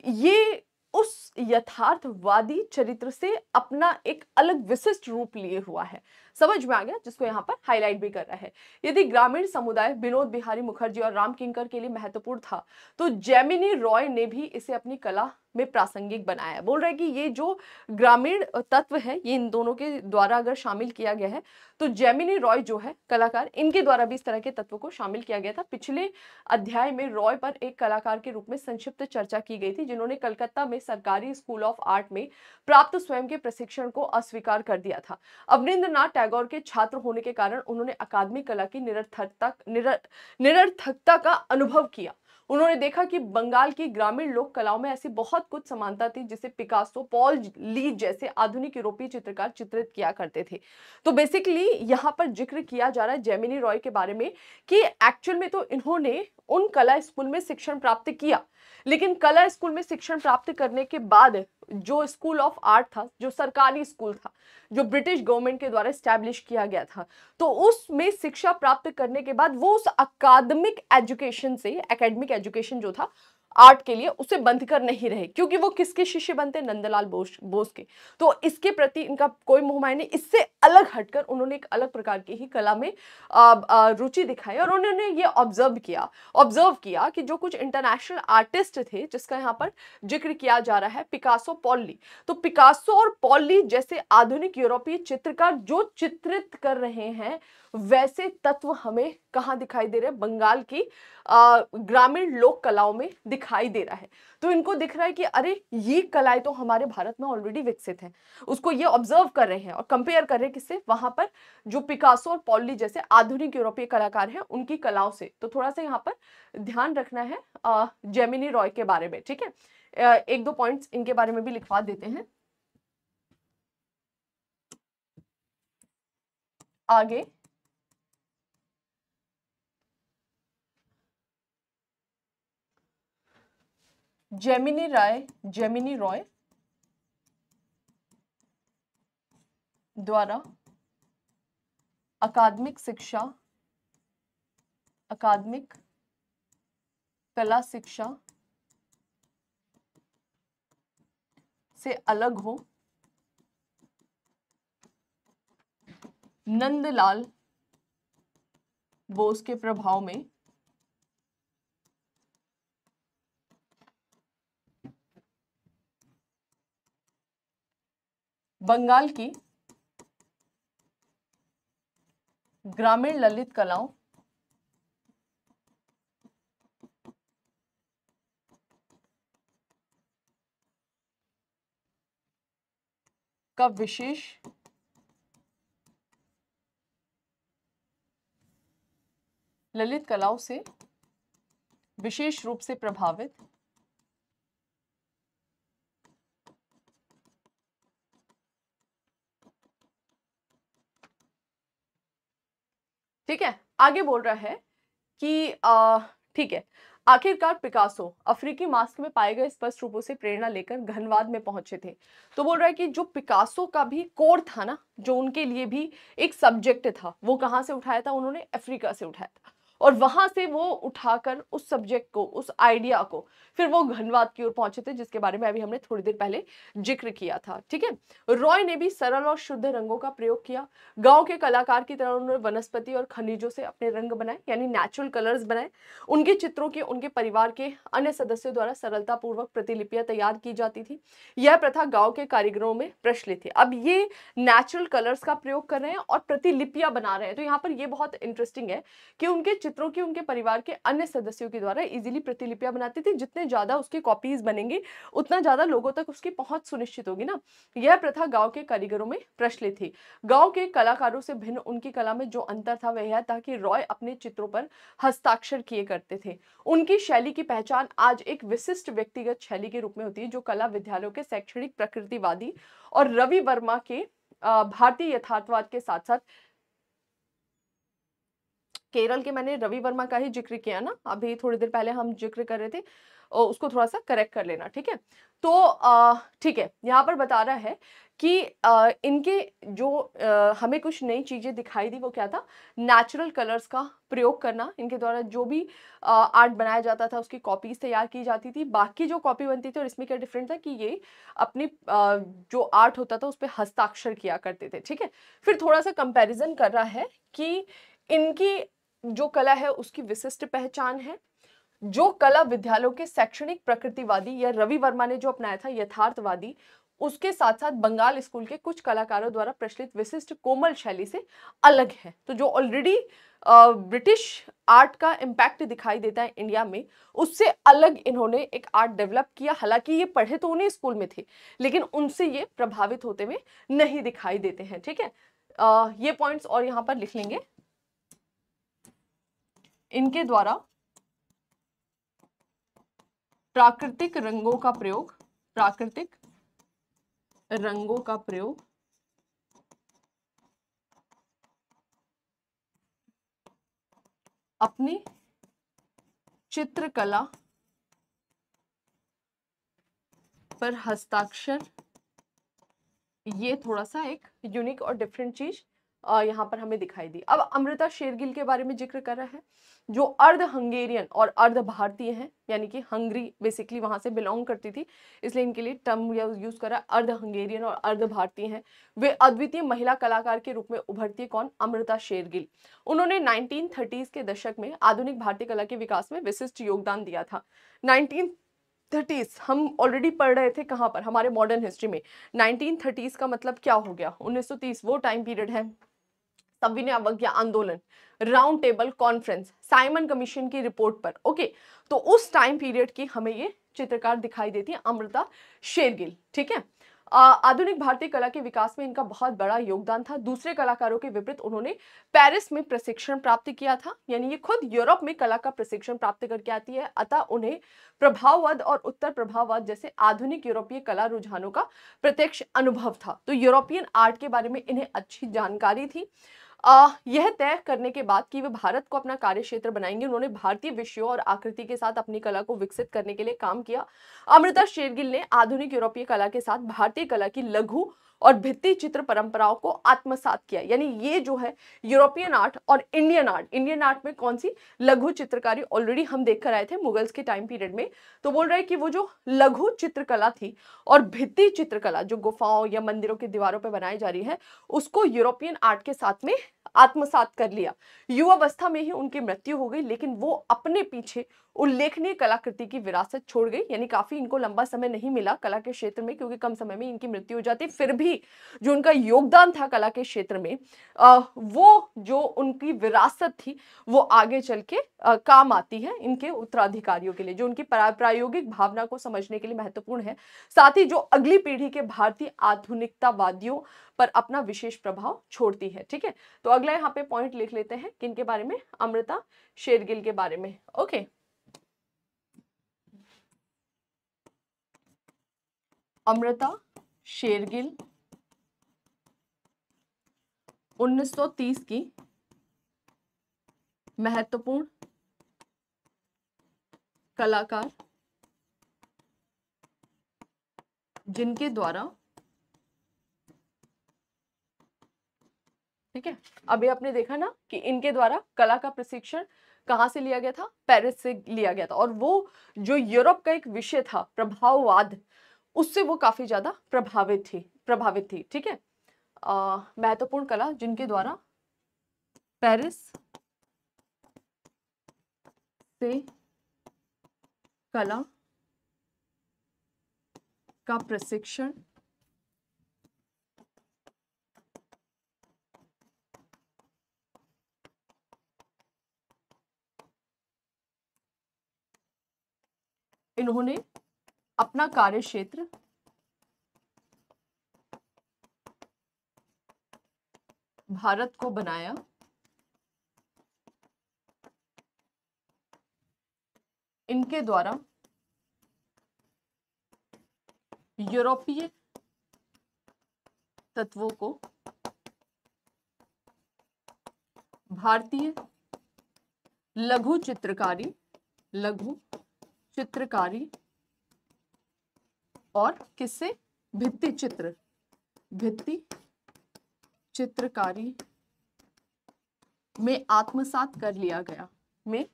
ये उस यथार्थवादी चरित्र से अपना एक अलग विशिष्ट रूप लिए हुआ है समझ में आ गया जिसको यहाँ पर हाईलाइट भी कर रहा है यदि ग्रामीण समुदाय विनोद बिहारी मुखर्जी और राम किंकर के लिए महत्वपूर्ण था तो जैमिनी रॉय ने भी इसे अपनी कला में प्रासंगिक बनाया है बोल रहा है कि ये जो ग्रामीण तत्व है ये इन दोनों के द्वारा अगर शामिल किया गया है तो जैमिनी रॉय जो है कलाकार इनके द्वारा भी इस तरह के तत्व को शामिल किया गया था पिछले अध्याय में रॉय पर एक कलाकार के रूप में संक्षिप्त चर्चा की गई थी जिन्होंने कलकत्ता में सरकारी स्कूल ऑफ आर्ट में प्राप्त स्वयं के प्रशिक्षण को अस्वीकार कर दिया था अवनिंद्र टैगोर के छात्र होने के कारण उन्होंने अकादमी कला की निरर्थकता निरर्थकता का अनुभव किया उन्होंने देखा कि बंगाल की ग्रामीण लोक कलाओं में ऐसी बहुत कुछ समानता थी जिसे पिकासो पॉल ली जैसे आधुनिक यूरोपीय चित्रकार चित्रित किया करते थे तो बेसिकली यहाँ पर जिक्र किया जा रहा है जेमिनी रॉय के बारे में कि एक्चुअल में तो इन्होंने उन कला स्कूल में शिक्षण प्राप्त किया लेकिन कला स्कूल में शिक्षण प्राप्त करने के बाद जो स्कूल ऑफ आर्ट था जो सरकारी स्कूल था जो ब्रिटिश गवर्नमेंट के द्वारा स्टैब्लिश किया गया था तो उसमें शिक्षा प्राप्त करने के बाद वो उस अकादमिक एजुकेशन से एकेडमिक एजुकेशन जो था आर्ट के लिए उसे बंद कर नहीं रहे क्योंकि वो किसके शिष्य बनते नंदलाल बोस बोस के तो इसके प्रति इनका कोई मोहमाय नहीं इससे अलग हटकर उन्होंने एक अलग प्रकार की ही कला में रुचि दिखाई और उन्होंने ये ऑब्जर्व किया ऑब्जर्व किया कि जो कुछ इंटरनेशनल आर्टिस्ट थे जिसका यहाँ पर जिक्र किया जा रहा है पिकासो पॉली तो पिकासो और पॉली जैसे आधुनिक यूरोपीय चित्रकार जो चित्रित कर रहे हैं वैसे तत्व हमें कहाँ दिखाई दे रहे हैं बंगाल की ग्रामीण लोक कलाओं में दिखाई दे रहा है तो इनको दिख रहा है कि अरे ये कलाएं तो हमारे भारत में ऑलरेडी विकसित हैं उसको ये ऑब्जर्व कर रहे हैं और कंपेयर कर रहे हैं किससे वहाँ पर जो पिकासो और पॉली जैसे आधुनिक यूरोपीय कलाकार हैं उनकी कलाओं से तो थोड़ा सा यहाँ पर ध्यान रखना है जेमिनी रॉय के बारे में ठीक है एक दो पॉइंट्स इनके बारे में भी लिखवा देते हैं आगे जेमिनी राय जेमिनी रॉय द्वारा अकादमिक शिक्षा अकादमिक कला शिक्षा से अलग हो नंदलाल बोस के प्रभाव में बंगाल की ग्रामीण ललित कलाओं का विशेष ललित कलाओं से विशेष रूप से प्रभावित ठीक है आगे बोल रहा है कि ठीक है आखिरकार पिकासो अफ्रीकी मास्क में पाए गए स्पष्ट रूपों से प्रेरणा लेकर घनवाद में पहुंचे थे तो बोल रहा है कि जो पिकासो का भी कोर था ना जो उनके लिए भी एक सब्जेक्ट था वो कहाँ से उठाया था उन्होंने अफ्रीका से उठाया था और वहां से वो उठाकर उस सब्जेक्ट को उस आइडिया को फिर वो घनवाद की ओर पहुंचे थे जिसके बारे में अभी हमने थोड़ी देर पहले जिक्र किया था ठीक है रॉय ने भी सरल और शुद्ध रंगों का प्रयोग किया गाँव के कलाकार की तरह उन्होंने वनस्पति और खनिजों से अपने रंग बनाए यानी नेचुरल कलर्स बनाए उनके चित्रों के उनके परिवार के अन्य सदस्यों द्वारा सरलतापूर्वक प्रतिलिपियां तैयार की जाती थी यह प्रथा गाँव के कारीगरों में प्रचलित थी अब ये नेचुरल कलर्स का प्रयोग कर रहे हैं और प्रतिलिपियां बना रहे हैं तो यहाँ पर यह बहुत इंटरेस्टिंग है कि उनके चित्रों की उनके परिवार के अन्य सदस्यों के द्वारा इजीली प्रतिलिपियां बनाती थी जितने ज़्यादा उसकी कॉपीज बनेंगी उतना ज़्यादा लोगों तक उसकी पहुंच सुनिश्चित होगी ना यह प्रथा गाँव के कारीगरों में प्रचलित थी गाँव के कलाकारों से भिन्न उनकी कला में जो अंतर था वह यह था कि रॉय अपने चित्रों पर हस्ताक्षर किए करते थे उनकी शैली की पहचान आज एक विशिष्ट व्यक्तिगत शैली के रूप में होती है जो कला विद्यालयों के शैक्षणिक प्रकृतिवादी और रवि वर्मा के भारतीय यथार्थवाद के साथ साथ केरल के मैंने रवि वर्मा का ही जिक्र किया ना अभी थोड़ी देर पहले हम जिक्र कर रहे थे उसको थोड़ा सा करेक्ट कर लेना ठीक है तो ठीक है यहाँ पर बता रहा है कि आ, इनके जो आ, हमें कुछ नई चीज़ें दिखाई दी वो क्या था नेचुरल कलर्स का प्रयोग करना इनके द्वारा जो भी आ, आर्ट बनाया जाता था उसकी कॉपीज़ तैयार की जाती थी बाकी जो कॉपी बनती थी और इसमें क्या डिफरेंट था कि ये अपनी आ, जो आर्ट होता था उस पर हस्ताक्षर किया करते थे ठीक है फिर थोड़ा सा कंपेरिजन कर रहा है कि इनकी जो कला है उसकी विशिष्ट पहचान है जो कला विद्यालयों के शैक्षणिक प्रकृतिवादी या रवि वर्मा ने जो अपनाया था यथार्थवादी उसके साथ साथ बंगाल स्कूल के कुछ कलाकारों द्वारा प्रचलित विशिष्ट कोमल शैली से अलग है तो जो ऑलरेडी ब्रिटिश आर्ट का इम्पैक्ट दिखाई देता है इंडिया में उससे अलग इन्होंने एक आर्ट डेवलप किया हालांकि ये पढ़े तो उन्हें स्कूल में थे लेकिन उनसे ये प्रभावित होते हुए नहीं दिखाई देते हैं ठीक है आ, ये पॉइंट्स और यहाँ पर लिख लेंगे इनके द्वारा प्राकृतिक रंगों का प्रयोग प्राकृतिक रंगों का प्रयोग अपनी चित्रकला पर हस्ताक्षर ये थोड़ा सा एक यूनिक और डिफरेंट चीज यहाँ पर हमें दिखाई दी अब अमृता शेरगिल के बारे में जिक्र कर रहा है जो अर्ध हंगेरियन और अर्ध भारतीय हैं यानी कि हंगरी बेसिकली वहाँ से बिलोंग करती थी इसलिए इनके लिए टर्म यूज़ करा अर्ध हंगेरियन और अर्ध भारतीय हैं वे अद्वितीय महिला कलाकार के रूप में उभरती कौन अमृता शेरगिल उन्होंने नाइनटीन के दशक में आधुनिक भारतीय कला के विकास में विशिष्ट योगदान दिया था नाइनटीन थर्टीज़ हम ऑलरेडी पढ़ रहे थे कहाँ पर हमारे मॉडर्न हिस्ट्री में 1930s का मतलब क्या हो गया 1930 वो टाइम पीरियड है सविनय अवज्ञा आंदोलन round table conference Simon commission की रिपोर्ट पर ओके तो उस टाइम पीरियड की हमें ये चित्रकार दिखाई देती है अमृता शेरगिल ठीक है आधुनिक भारतीय कला के विकास में इनका बहुत बड़ा योगदान था दूसरे कलाकारों के विपरीत उन्होंने पेरिस में प्रशिक्षण प्राप्त किया था यानी ये खुद यूरोप में कला का प्रशिक्षण प्राप्त करके आती है अतः उन्हें प्रभाववाद और उत्तर प्रभाववाद जैसे आधुनिक यूरोपीय कला रुझानों का प्रत्यक्ष अनुभव था तो यूरोपियन आर्ट के बारे में इन्हें अच्छी जानकारी थी आ, यह तय करने के बाद कि वे भारत को अपना कार्य क्षेत्र बनाएंगे उन्होंने भारतीय विषयों और आकृति के साथ अपनी कला को विकसित करने के लिए काम किया अमृता शेरगिल ने आधुनिक यूरोपीय कला के साथ भारतीय कला की लघु और भित्ति चित्र परंपराओं को आत्मसात किया यानी ये जो है यूरोपियन आर्ट और इंडियन आर्ट इंडियन आर्ट में कौन सी लघु चित्रकारी ऑलरेडी हम देख कर आए थे मुगल्स के टाइम पीरियड में तो बोल रहे हैं कि वो जो लघु चित्रकला थी और भित्ति चित्रकला जो गुफाओं या मंदिरों की दीवारों पर बनाई जा रही है उसको यूरोपियन आर्ट के साथ में आत्मसात कर लिया युवावस्था में ही उनकी मृत्यु हो गई लेकिन वो अपने पीछे उल्लेखनीय कलाकृति की विरासत छोड़ गई यानी काफी इनको लंबा समय नहीं मिला कला के क्षेत्र में क्योंकि कम समय में इनकी मृत्यु हो जाती फिर भी जो उनका योगदान था कला के क्षेत्र में वो जो उनकी विरासत थी वो आगे चल के काम आती है इनके उत्तराधिकारियों के लिए जो उनकी प्रायोगिक भावना को समझने के लिए महत्वपूर्ण है साथ ही जो अगली पीढ़ी के भारतीय आधुनिकतावादियों पर अपना विशेष प्रभाव छोड़ती है ठीक है तो अगला यहाँ पे पॉइंट लिख लेते हैं किन के बारे में अमृता शेरगिल के बारे में ओके अमृता शेरगिल 1930 की महत्वपूर्ण कलाकार जिनके द्वारा ठीक है अभी आपने देखा ना कि इनके द्वारा कला का प्रशिक्षण कहाँ से लिया गया था पेरिस से लिया गया था और वो जो यूरोप का एक विषय था प्रभाववाद उससे वो काफ़ी ज़्यादा प्रभावित थी प्रभावित थी ठीक है महत्वपूर्ण कला जिनके द्वारा पेरिस से कला का प्रशिक्षण इन्होंने अपना कार्य क्षेत्र भारत को बनाया इनके द्वारा यूरोपीय तत्वों को भारतीय लघु चित्रकारी लघु चित्रकारी और किससे भित्ति चित्र भित्ति चित्रकारी में आत्मसात कर लिया गया में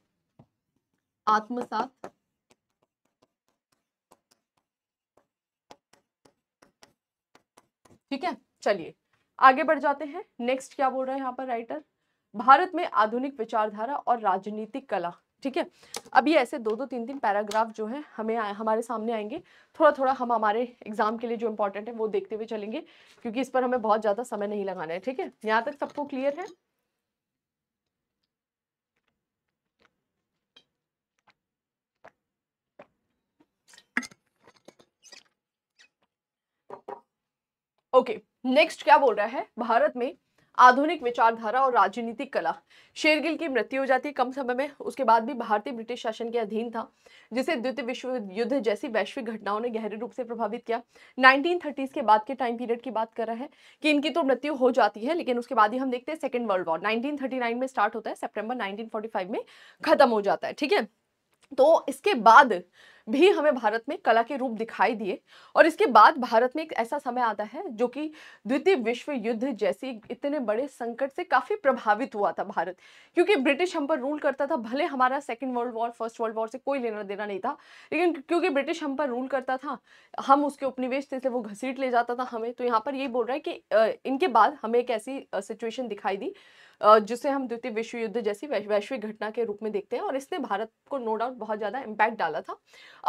आत्मसात ठीक है चलिए आगे बढ़ जाते हैं नेक्स्ट क्या बोल रहे हैं यहां पर राइटर भारत में आधुनिक विचारधारा और राजनीतिक कला ठीक है अब ये ऐसे दो दो तीन तीन पैराग्राफ जो है हमें हमारे सामने आएंगे थोड़ा थोड़ा हम हमारे एग्जाम के लिए जो इंपॉर्टेंट है वो देखते हुए चलेंगे क्योंकि इस पर हमें बहुत ज़्यादा समय नहीं लगाना है ठीक है यहाँ तक सबको क्लियर है ओके okay, नेक्स्ट क्या बोल रहा है भारत में आधुनिक विचारधारा और राजनीतिक कला शेरगिल की मृत्यु हो जाती है कम समय में उसके बाद भी भारतीय ब्रिटिश शासन के अधीन था जिसे द्वितीय विश्व युद्ध जैसी वैश्विक घटनाओं ने गहरे रूप से प्रभावित किया नाइनटीन के बाद के टाइम पीरियड की बात कर रहे हैं कि इनकी तो मृत्यु हो जाती है लेकिन उसके बाद ही हम देखते हैं सेकेंड वर्ल्ड वॉर नाइनटीन में स्टार्ट होता है सेप्टेम्बर नाइनटीन में खत्म हो जाता है ठीक है तो इसके बाद भी हमें भारत में कला के रूप दिखाई दिए और इसके बाद भारत में एक ऐसा समय आता है जो कि द्वितीय विश्व युद्ध जैसी इतने बड़े संकट से काफ़ी प्रभावित हुआ था भारत क्योंकि ब्रिटिश हम पर रूल करता था भले हमारा second world war first world war से कोई लेना देना नहीं था लेकिन क्योंकि ब्रिटिश हम पर रूल करता था हम उसके उपनिवेश थे वो घसीट ले जाता था हमें तो यहाँ पर ये बोल रहा है कि इनके बाद हमें एक ऐसी सिचुएशन दिखाई दी जिसे हम द्वितीय विश्व युद्ध जैसी वैश्विक घटना के रूप में देखते हैं और इसने भारत को नो डाउट बहुत ज़्यादा इम्पैक्ट डाला था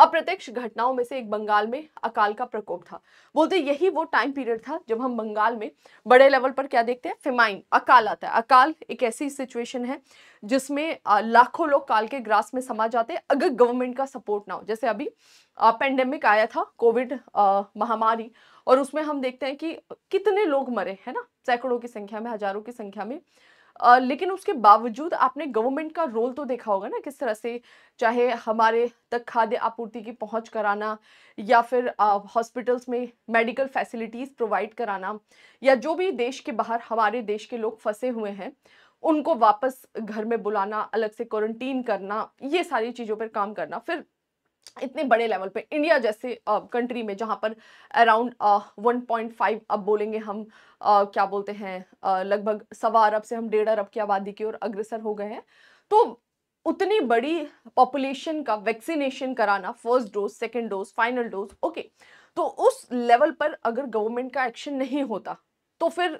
अप्रत्यक्ष घटनाओं में से एक बंगाल में अकाल का प्रकोप था बोलते यही वो टाइम पीरियड था जब हम बंगाल में बड़े लेवल पर क्या देखते हैं फिमाइन अकाल आता है अकाल एक ऐसी सिचुएशन है जिसमें लाखों लोग काल के ग्रास में समा जाते हैं अगर गवर्नमेंट का सपोर्ट ना हो जैसे अभी पेंडेमिक आया था कोविड महामारी और उसमें हम देखते हैं कि कितने लोग मरे है ना सैकड़ों की संख्या में हजारों की संख्या में लेकिन उसके बावजूद आपने गवर्नमेंट का रोल तो देखा होगा ना किस तरह से चाहे हमारे तक खाद्य आपूर्ति की पहुंच कराना या फिर हॉस्पिटल्स में मेडिकल फैसिलिटीज़ प्रोवाइड कराना या जो भी देश के बाहर हमारे देश के लोग फंसे हुए हैं उनको वापस घर में बुलाना अलग से क्वारंटीन करना ये सारी चीज़ों पर काम करना फिर इतने बड़े लेवल पे इंडिया जैसे कंट्री में जहाँ पर अराउंड वन पॉइंट फाइव अब बोलेंगे हम आ, क्या बोलते हैं लगभग सवा अरब से हम डेढ़ अरब की आबादी की ओर अग्रसर हो गए हैं तो उतनी बड़ी पॉपुलेशन का वैक्सीनेशन कराना first dose second dose final dose okay तो उस लेवल पर अगर गवर्नमेंट का एक्शन नहीं होता तो फिर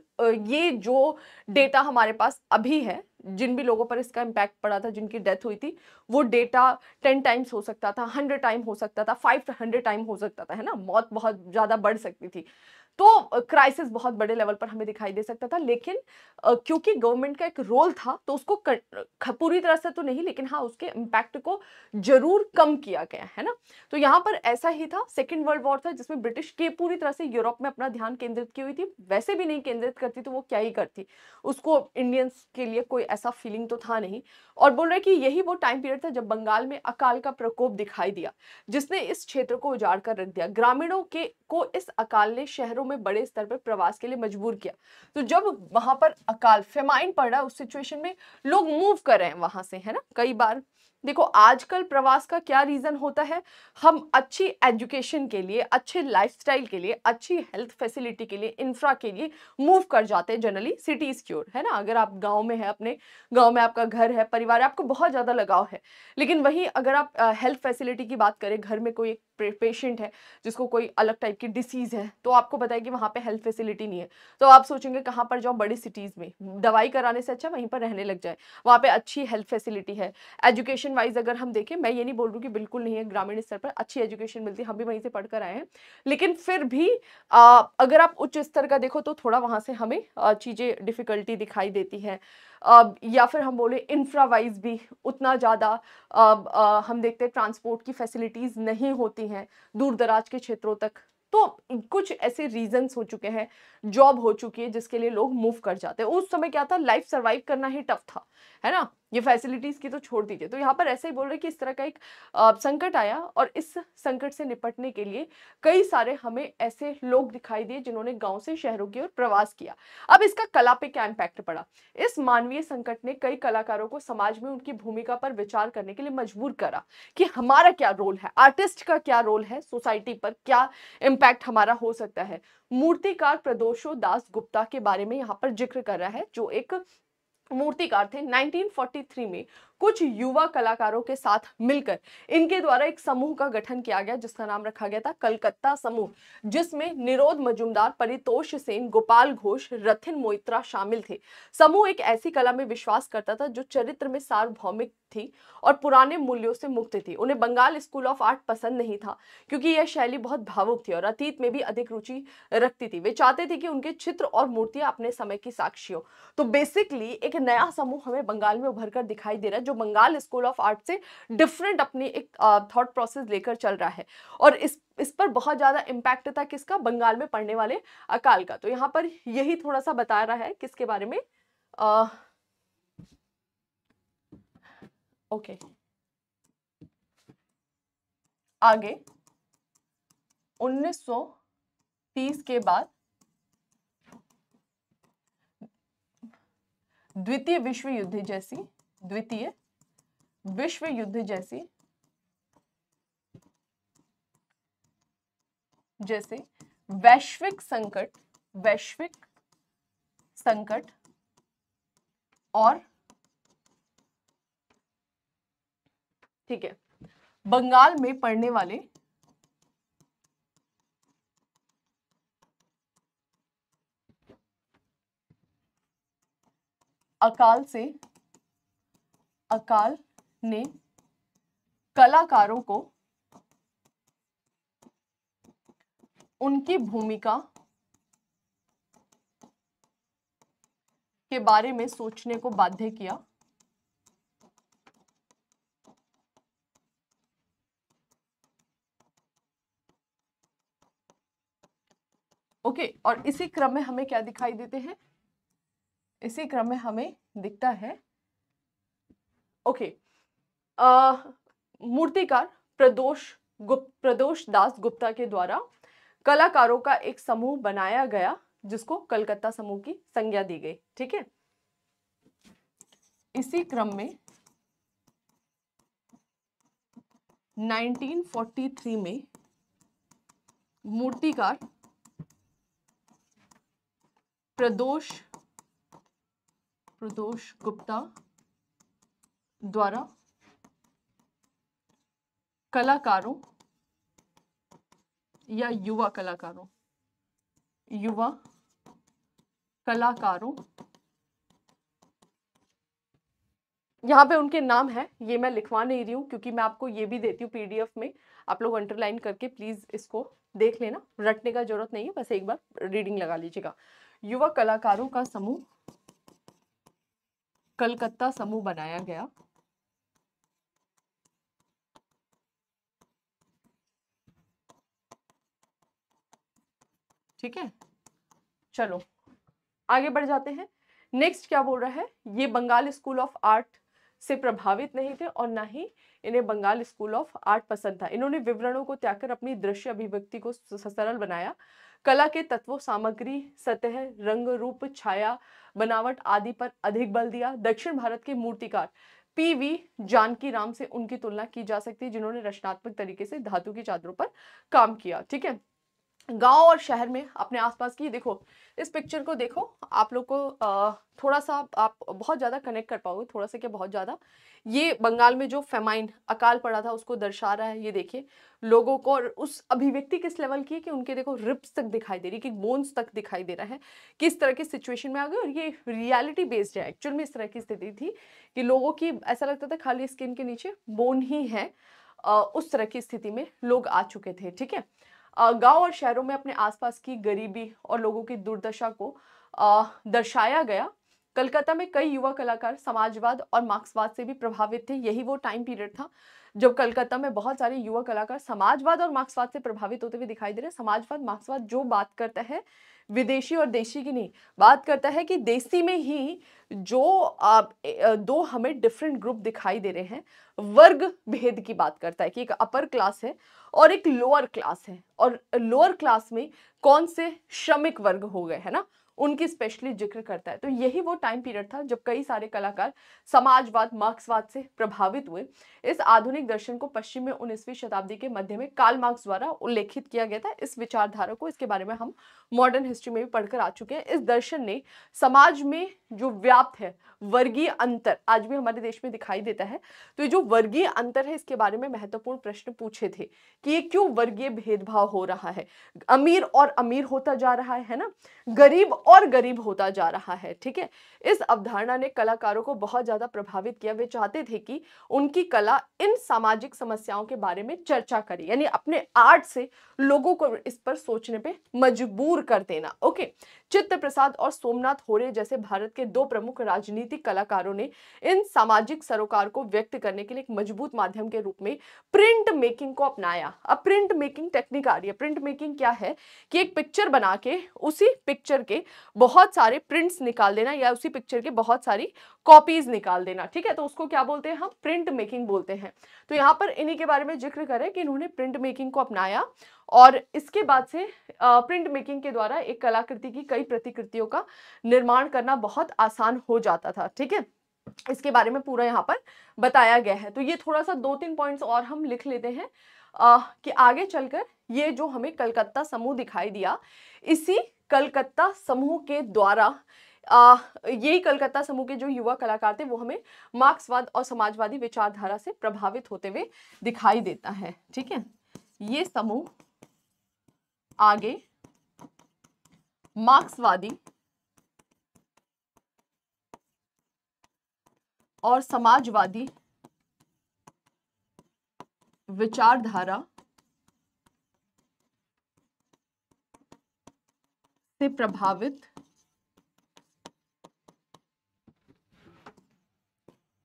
ये जो डेटा हमारे पास अभी है जिन भी लोगों पर इसका इम्पैक्ट पड़ा था जिनकी डेथ हुई थी वो डेटा टेन टाइम्स हो सकता था हंड्रेड टाइम हो सकता था फाइव हंड्रेड टाइम हो सकता था है ना मौत बहुत ज़्यादा बढ़ सकती थी तो क्राइसिस बहुत बड़े लेवल पर हमें दिखाई दे सकता था लेकिन क्योंकि गवर्नमेंट का एक रोल था तो उसको पूरी तरह से तो नहीं लेकिन हाँ उसके इम्पैक्ट को जरूर कम किया गया है ना तो यहाँ पर ऐसा ही था सेकेंड वर्ल्ड वॉर था जिसमें ब्रिटिश के पूरी तरह से यूरोप में अपना ध्यान केंद्रित की हुई थी वैसे भी नहीं केंद्रित करती तो वो क्या ही करती उसको इंडियंस के लिए कोई ऐसा फीलिंग तो था नहीं और बोल रहे कि यही वो टाइम पीरियड था जब बंगाल में अकाल का प्रकोप दिखाई दिया जिसने इस क्षेत्र को उजाड़ कर रख दिया ग्रामीणों के को इस अकाल ने शहरों में बड़े स्तर पर प्रवास के लिए मजबूर किया तो जब वहां पर अकाल फेमाइन पड़ रहा है उस सिचुएशन में लोग मूव कर रहे हैं वहां से है ना कई बार देखो आजकल प्रवास का क्या रीज़न होता है हम अच्छी एजुकेशन के लिए अच्छे लाइफस्टाइल के लिए अच्छी हेल्थ फैसिलिटी के लिए इंफ्रा के लिए मूव कर जाते हैं जनरली सिटीज़ की ओर है ना अगर आप गांव में है अपने गांव में आपका घर है परिवार है आपको बहुत ज़्यादा लगाव है लेकिन वहीं अगर आप हेल्थ फैसिलिटी की बात करें घर में कोई एक पेशेंट है जिसको कोई अलग टाइप की डिसीज़ है तो आपको बताया कि वहाँ पर हेल्थ फैसिलिटी नहीं है तो आप सोचेंगे कहाँ पर जाओ बड़ी सिटीज़ में दवाई कराने से अच्छा वहीं पर रहने लग जाए वहाँ पर अच्छी हेल्थ फैसिलिटी है एजुकेशन वाइज अगर हम देखें मैं ये नहीं बोल रही कि बिल्कुल नहीं है ग्रामीण स्तर पर अच्छी एजुकेशन मिलती है हम भी वहीं से पढ़कर आए हैं लेकिन फिर भी आ, अगर आप उच्च स्तर का देखो तो थोड़ा वहाँ से हमें चीज़ें डिफ़िकल्टी दिखाई देती है आ, या फिर हम बोले इंफ्रावाइज भी उतना ज़्यादा हम देखते हैं ट्रांसपोर्ट की फैसिलिटीज़ नहीं होती हैं दूर दराज के क्षेत्रों तक तो कुछ ऐसे रीजंस हो चुके हैं जॉब हो चुकी है जिसके लिए लोग मूव कर जाते हैं उस समय क्या था लाइफ सर्वाइव करना ही टफ था है ना ये फैसिलिटीज़ की तो छोड़ दीजिए तो यहाँ पर ऐसा ही बोल रहे कि इस तरह का एक संकट आया और इस संकट से निपटने के लिए कई सारे हमें ऐसे लोग दिखाई दिए जिन्होंने गांव से शहरों की ओर प्रवास किया अब इसका कला पे क्या इम्पैक्ट पड़ा इस मानवीय संकट ने कई कलाकारों को समाज में उनकी भूमिका पर विचार करने के लिए मजबूर करा कि हमारा क्या रोल है आर्टिस्ट का क्या रोल है सोसाइटी पर क्या इम्पैक्ट हमारा हो सकता है मूर्तिकार प्रदोषो दास गुप्ता के बारे में यहाँ पर जिक्र कर रहा है जो एक मूर्तिकार थे 1943 में कुछ युवा कलाकारों के साथ मिलकर इनके द्वारा एक समूह का गठन किया गया जिसका नाम रखा गया था कलकत्ता समूह जिसमें निरोध मजुमदार परितोष सेन गोपाल घोष रथिन मोइत्रा शामिल थे समूह एक ऐसी कला में विश्वास करता था जो चरित्र में सार्वभौमिक थी और पुराने मूल्यों से मुक्त थी उन्हें बंगाल स्कूल ऑफ आर्ट पसंद नहीं था क्योंकि यह शैली बहुत भावुक थी और अतीत में भी अधिक रुचि रखती थी वे चाहते थे कि उनके चित्र और मूर्तियां अपने समय की साक्षी हो तो बेसिकली एक नया समूह हमें बंगाल में उभर कर दिखाई दे रहा है जो बंगाल स्कूल ऑफ आर्ट से डिफरेंट अपनी एक थॉट प्रोसेस लेकर चल रहा है और इस इस पर बहुत ज़्यादा इम्पैक्ट था किसका बंगाल में पढ़ने वाले अकाल का तो यहाँ पर यही थोड़ा सा बता रहा है किसके बारे में आ, ओके आगे 1930 के बाद द्वितीय विश्व युद्ध जैसी द्वितीय विश्व युद्ध जैसी जैसे वैश्विक संकट वैश्विक संकट और ठीक है बंगाल में पड़ने वाले अकाल से अकाल ने कलाकारों को उनकी भूमिका के बारे में सोचने को बाध्य किया ओके okay, और इसी क्रम में हमें क्या दिखाई देते हैं इसी क्रम में हमें दिखता है ओके uh, मूर्तिकार प्रदोष गुप्त प्रदोष दास गुप्ता के द्वारा कलाकारों का एक समूह बनाया गया जिसको कलकत्ता समूह की संज्ञा दी गई ठीक है इसी क्रम में 1943 में मूर्तिकार प्रदोष प्रदोष गुप्ता द्वारा कलाकारों या युवा कलाकारों युवा कलाकारों यहाँ पे उनके नाम है ये मैं लिखवा नहीं रही हूं क्योंकि मैं आपको ये भी देती हूँ पीडीएफ में आप लोग अंडरलाइन करके प्लीज़ इसको देख लेना रटने का जरूरत नहीं है बस एक बार रीडिंग लगा लीजिएगा युवा कलाकारों का समूह कलकत्ता समूह बनाया गया ठीक है चलो आगे बढ़ जाते हैं नेक्स्ट क्या बोल रहा है ये बंगाल स्कूल ऑफ आर्ट से प्रभावित नहीं थे और ना ही इन्हें बंगाल स्कूल ऑफ आर्ट पसंद था इन्होंने विवरणों को त्याग कर अपनी दृश्य अभिव्यक्ति को सरल बनाया कला के तत्वों सामग्री सतह रंग रूप छाया बनावट आदि पर अधिक बल दिया दक्षिण भारत के मूर्तिकार पी वी जानकी राम से उनकी तुलना की जा सकती है जिन्होंने रचनात्मक तरीके से धातु की चादरों पर काम किया ठीक है गांव और शहर में अपने आसपास की देखो इस पिक्चर को देखो आप लोग को थोड़ा सा आप बहुत ज़्यादा कनेक्ट कर पाओगे थोड़ा सा क्या बहुत ज़्यादा ये बंगाल में जो फेमाइन अकाल पड़ा था उसको दर्शा रहा है ये देखिए लोगों को और उस अभिव्यक्ति किस लेवल की है कि उनके देखो रिप्स तक दिखाई दे रही है कि बोन्स तक दिखाई दे रहा है किस तरह की सिचुएशन में आ गए और ये रियलिटी बेस्ड है एक्चुअल में इस तरह की स्थिति थी कि लोगों की ऐसा लगता था खाली स्किन के नीचे बोन ही है उस तरह की स्थिति में लोग आ चुके थे ठीक है गांव और शहरों में अपने आसपास की गरीबी और लोगों की दुर्दशा को दर्शाया गया कलकत्ता में कई युवा कलाकार समाजवाद और मार्क्सवाद से भी प्रभावित थे यही वो टाइम पीरियड था जब कलकत्ता में बहुत सारे युवा कलाकार समाजवाद और मार्क्सवाद से प्रभावित होते हुए दिखाई दे रहे हैं समाजवाद मार्क्सवाद जो बात करता है विदेशी और देशी की नहीं बात करता है कि देसी में ही जो आप दो हमें डिफरेंट ग्रुप दिखाई दे रहे हैं वर्ग भेद की बात करता है कि एक अपर क्लास है और एक लोअर क्लास है और लोअर क्लास में कौन से श्रमिक वर्ग हो गए है ना उनकी स्पेशली जिक्र करता है तो यही वो टाइम पीरियड था जब कई सारे कलाकार समाजवाद मार्क्सवाद से प्रभावित हुए इस आधुनिक दर्शन को पश्चिम में उन्नीसवीं शताब्दी के मध्य में काल मार्क्स द्वारा उल्लेखित किया गया था इस विचारधारा को इसके बारे में हम मॉडर्न हिस्ट्री में भी पढ़कर आ चुके हैं इस दर्शन ने समाज में जो व्याप्त है वर्गीय अंतर आज भी हमारे देश में दिखाई देता है तो ये जो वर्गीय अंतर है इसके बारे में महत्वपूर्ण प्रश्न पूछे थे कि ये क्यों वर्गीय भेदभाव हो रहा है अमीर और अमीर होता जा रहा है ना गरीब और गरीब होता जा रहा है ठीक है इस अवधारणा ने कलाकारों को बहुत ज़्यादा प्रभावित किया वे चाहते थे कि उनकी कला इन सामाजिक समस्याओं के बारे में चर्चा करे यानी अपने आर्ट से लोगों को इस पर सोचने पर मजबूर कर देना ओके चित्त प्रसाद और सोमनाथ होरे जैसे भारत के दो प्रमुख राजनीतिक कलाकारों ने इन सामाजिक सरोकार को व्यक्त करने के लिए एक मजबूत माध्यम के रूप में प्रिंट मेकिंग को अपनाया अब प्रिंट मेकिंग टेक्निक आ रही है प्रिंट मेकिंग क्या है कि एक पिक्चर बना के उसी पिक्चर के बहुत सारे प्रिंट्स निकाल देना या उसी पिक्चर के बहुत सारी कॉपीज निकाल देना ठीक है तो उसको क्या बोलते हैं हम प्रिंट मेकिंग बोलते हैं तो यहाँ पर इन्हीं के बारे में जिक्र करें कि इन्होंने प्रिंट मेकिंग को अपनाया और इसके बाद से प्रिंट मेकिंग के द्वारा एक कलाकृति की कई प्रतिकृतियों का निर्माण करना बहुत आसान हो जाता था ठीक है इसके बारे में पूरा यहाँ पर बताया गया है तो ये थोड़ा सा दो तीन पॉइंट्स और हम लिख लेते हैं आ, कि आगे चलकर ये जो हमें कलकत्ता समूह दिखाई दिया इसी कलकत्ता समूह के द्वारा यही कलकत्ता समूह के जो युवा कलाकार थे वो हमें मार्क्सवाद और समाजवादी विचारधारा से प्रभावित होते हुए दिखाई देता है ठीक है ये समूह आगे मार्क्सवादी और समाजवादी विचारधारा से प्रभावित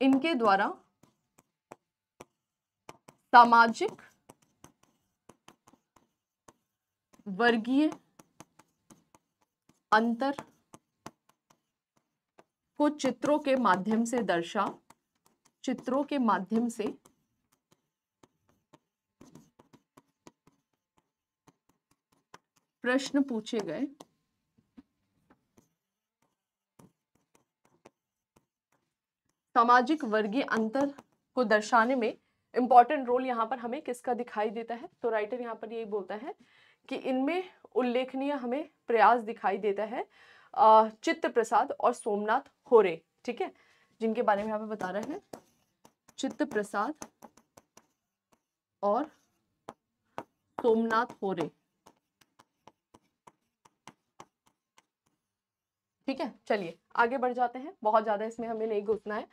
इनके द्वारा सामाजिक वर्गीय अंतर को चित्रों के माध्यम से दर्शा चित्रों के माध्यम से प्रश्न पूछे गए सामाजिक वर्गीय अंतर को दर्शाने में इम्पॉर्टेंट रोल यहाँ पर हमें किसका दिखाई देता है तो राइटर यहाँ पर यही बोलता है कि इनमें उल्लेखनीय हमें प्रयास दिखाई देता है चित्त प्रसाद और सोमनाथ होरे ठीक है जिनके बारे में यहाँ पे बता रहे हैं चित्त प्रसाद और सोमनाथ होरे ठीक है चलिए आगे बढ़ जाते हैं बहुत ज़्यादा इसमें हमें नहीं घुसना है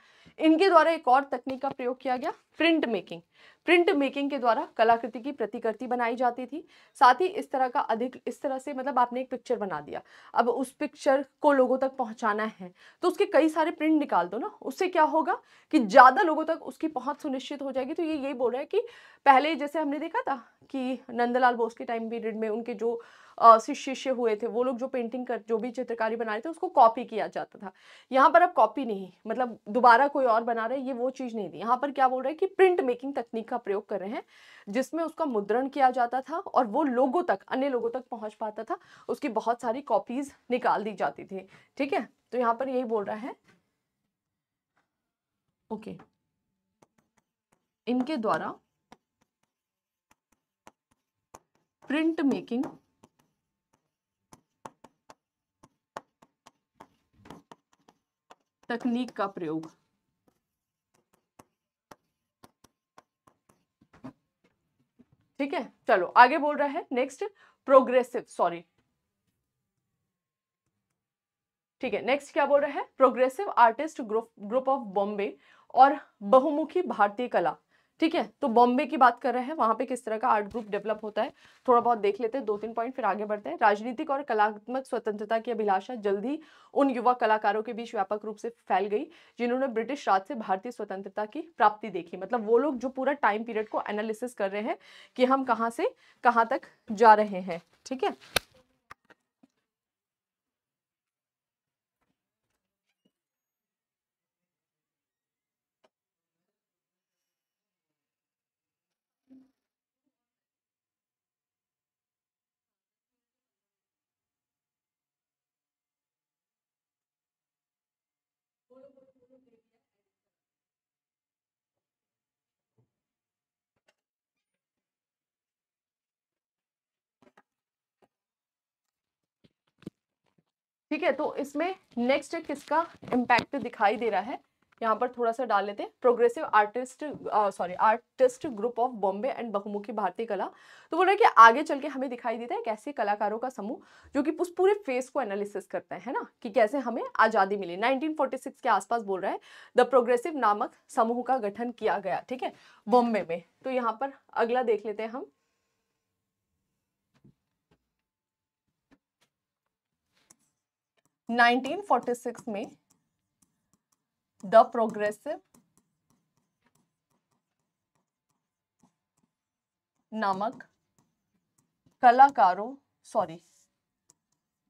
इनके द्वारा एक और तकनीक का प्रयोग किया गया प्रिंट मेकिंग प्रिंट मेकिंग के द्वारा कलाकृति की प्रतिकृति बनाई जाती थी साथ ही इस तरह का अधिक इस तरह से मतलब आपने एक पिक्चर बना दिया अब उस पिक्चर को लोगों तक पहुंचाना है तो उसके कई सारे प्रिंट निकाल दो ना उससे क्या होगा कि ज़्यादा लोगों तक उसकी पहुंच सुनिश्चित हो जाएगी तो ये यही बोल रहा है कि पहले जैसे हमने देखा था कि नंदलाल बोस के टाइम पीरियड में उनके जो से शिष्य हुए थे वो लोग जो पेंटिंग कर जो भी चित्रकारी बना रहे थे उसको कॉपी किया जाता था यहाँ पर अब कॉपी नहीं मतलब दोबारा कोई और बना रहे ये वो चीज़ नहीं थी यहाँ पर क्या बोल रहे हैं कि प्रिंट मेकिंग तकनीक का प्रयोग कर रहे हैं जिसमें उसका मुद्रण किया जाता था और वो लोगों तक अन्य लोगों तक पहुँच पाता था उसकी बहुत सारी कॉपीज़ निकाल दी जाती थी ठीक है तो यहाँ पर यही बोल रहा है ओके okay. इनके द्वारा प्रिंट मेकिंग तकनीक का प्रयोग ठीक है चलो आगे बोल रहा है नेक्स्ट प्रोग्रेसिव सॉरी ठीक है नेक्स्ट क्या बोल रहा है progressive artist group group of Bombay और बहुमुखी भारतीय कला ठीक है तो बॉम्बे की बात कर रहे हैं वहाँ पे किस तरह का आर्ट ग्रुप डेवलप होता है थोड़ा बहुत देख लेते हैं दो तीन पॉइंट फिर आगे बढ़ते हैं राजनीतिक और कलात्मक स्वतंत्रता की अभिलाषा जल्दी उन युवा कलाकारों के बीच व्यापक रूप से फैल गई जिन्होंने ब्रिटिश राज से भारतीय स्वतंत्रता की प्राप्ति देखी मतलब वो लोग जो पूरा टाइम पीरियड को एनालिसिस कर रहे हैं कि हम कहाँ से कहाँ तक जा रहे हैं ठीक है ठीक है तो इसमें नेक्स्ट किसका इम्पैक्ट दिखाई दे रहा है यहाँ पर थोड़ा सा डाल लेते हैं progressive artist sorry artist group of Bombay and बहुमुखी भारतीय कला तो बोल रहे हैं कि आगे चल के हमें दिखाई देता है कैसे कलाकारों का समूह जो कि उस पूरे फेस को एनालिसिस करता है, है ना कि कैसे हमें आज़ादी मिली 1946 के आसपास बोल रहा है द प्रोग्रेसिव नामक समूह का गठन किया गया ठीक है बॉम्बे में तो यहाँ पर अगला देख लेते हैं हम 1946 में द प्रोग्रेसिव नामक कलाकारों सॉरी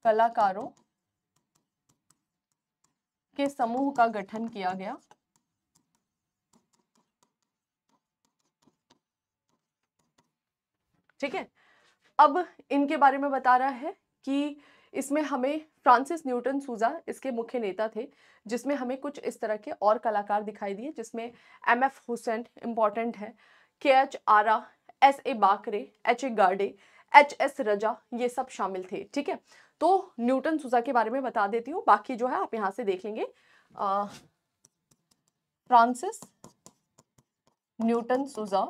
कलाकारों के समूह का गठन किया गया ठीक है अब इनके बारे में बता रहा है कि इसमें हमें फ्रांसिस न्यूटन सूजा इसके मुख्य नेता थे जिसमें हमें कुछ इस तरह के और कलाकार दिखाई दिए जिसमें एम एफ हुसैन इम्पॉर्टेंट है K H Ara S A Bakre H A Gade H S Raza ये सब शामिल थे ठीक है तो न्यूटन सूजा के बारे में बता देती हूँ बाकी जो है आप यहाँ से देख लेंगे फ्रांसिस न्यूटन सूजा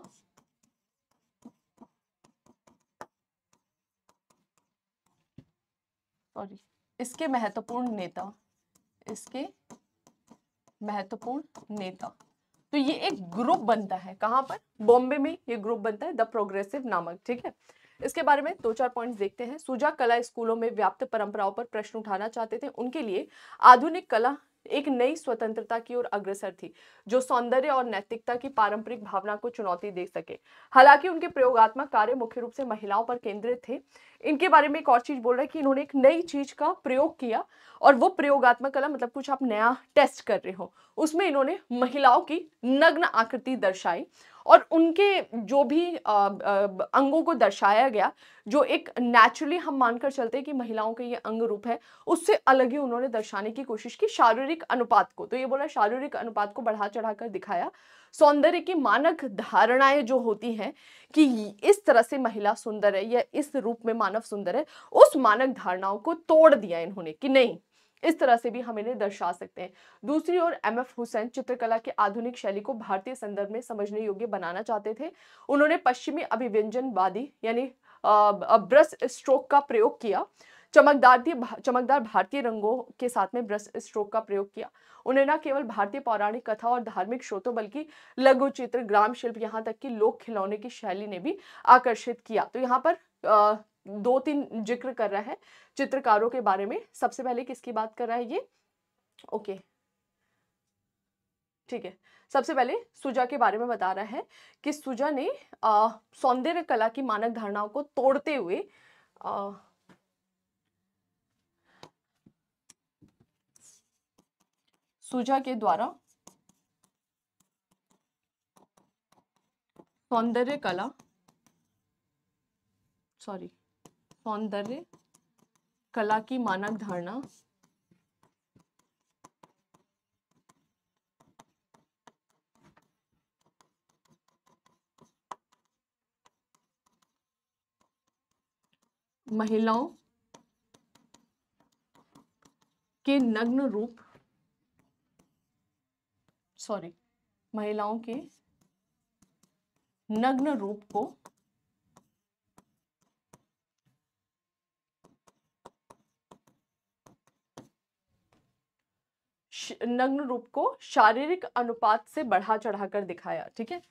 सॉरी इसके महत्वपूर्ण नेता इसके महत्वपूर्ण नेता तो ये एक ग्रुप बनता है कहां पर बॉम्बे में ये ग्रुप बनता है द प्रोग्रेसिव नामक ठीक है इसके बारे में दो चार पॉइंट्स देखते हैं सुजा कला स्कूलों में व्याप्त परंपराओं पर प्रश्न उठाना चाहते थे उनके लिए आधुनिक कला एक नई स्वतंत्रता की ओर अग्रसर थी जो सौंदर्य और नैतिकता की पारंपरिक भावना को चुनौती दे सके हालांकि उनके प्रयोगात्मक कार्य मुख्य रूप से महिलाओं पर केंद्रित थे इनके बारे में एक और चीज बोल रहा है कि इन्होंने एक नई चीज का प्रयोग किया और वो प्रयोगात्मक कला मतलब कुछ आप नया टेस्ट कर रहे हो उसमें इन्होंने महिलाओं की नग्न आकृति दर्शाई और उनके जो भी आ, आ, अंगों को दर्शाया गया जो एक नेचुरली हम मानकर चलते हैं कि महिलाओं के ये अंग रूप है उससे अलग ही उन्होंने दर्शाने की कोशिश की शारीरिक अनुपात को तो ये बोला शारीरिक अनुपात को बढ़ा चढ़ाकर दिखाया सौंदर्य की मानक धारणाएं जो होती हैं कि इस तरह से महिला सुंदर है या इस रूप में मानव सुंदर है उस मानक धारणाओं को तोड़ दिया इन्होंने कि नहीं इस तरह से भी हम इन्हें दर्शा सकते हैं दूसरी ओर एम एफ हुसैन चित्रकला के आधुनिक शैली को भारतीय संदर्भ में समझने योग्य बनाना चाहते थे उन्होंने पश्चिमी अभिव्यंजनवादी यानी ब्रश स्ट्रोक का प्रयोग किया चमकदार चमकदार भारतीय रंगों के साथ में ब्रश स्ट्रोक का प्रयोग किया उन्हें न केवल भारतीय पौराणिक कथा और धार्मिक स्रोतों बल्कि लघु चित्र ग्राम शिल्प यहाँ तक कि लोक खिलौने की शैली ने भी आकर्षित किया तो यहाँ पर दो तीन जिक्र कर रहा है चित्रकारों के बारे में सबसे पहले किसकी बात कर रहा है ये ओके ठीक है सबसे पहले सुजा के बारे में बता रहा है कि सुजा ने सौंदर्य कला की मानक धारणाओं को तोड़ते हुए आ, सुजा के द्वारा सौंदर्य कला सॉरी सौंदर्य कला की मानक धारणा महिलाओं के नग्न रूप सॉरी महिलाओं के नग्न रूप को नग्न रूप को शारीरिक अनुपात से बढ़ा चढ़ाकर दिखाया ठीक है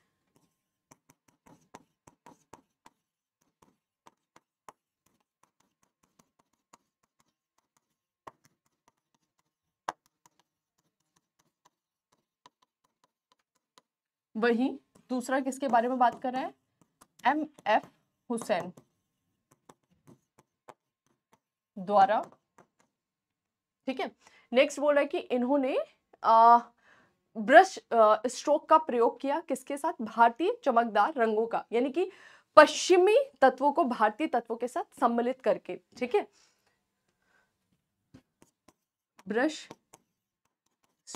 वही दूसरा किसके बारे में बात कर रहे हैं एम एफ हुसैन द्वारा ठीक है नेक्स्ट बोल रहा है कि इन्होंने ब्रश स्ट्रोक का प्रयोग किया किसके साथ भारतीय चमकदार रंगों का यानी कि पश्चिमी तत्वों को भारतीय तत्वों के साथ सम्मिलित करके ठीक है ब्रश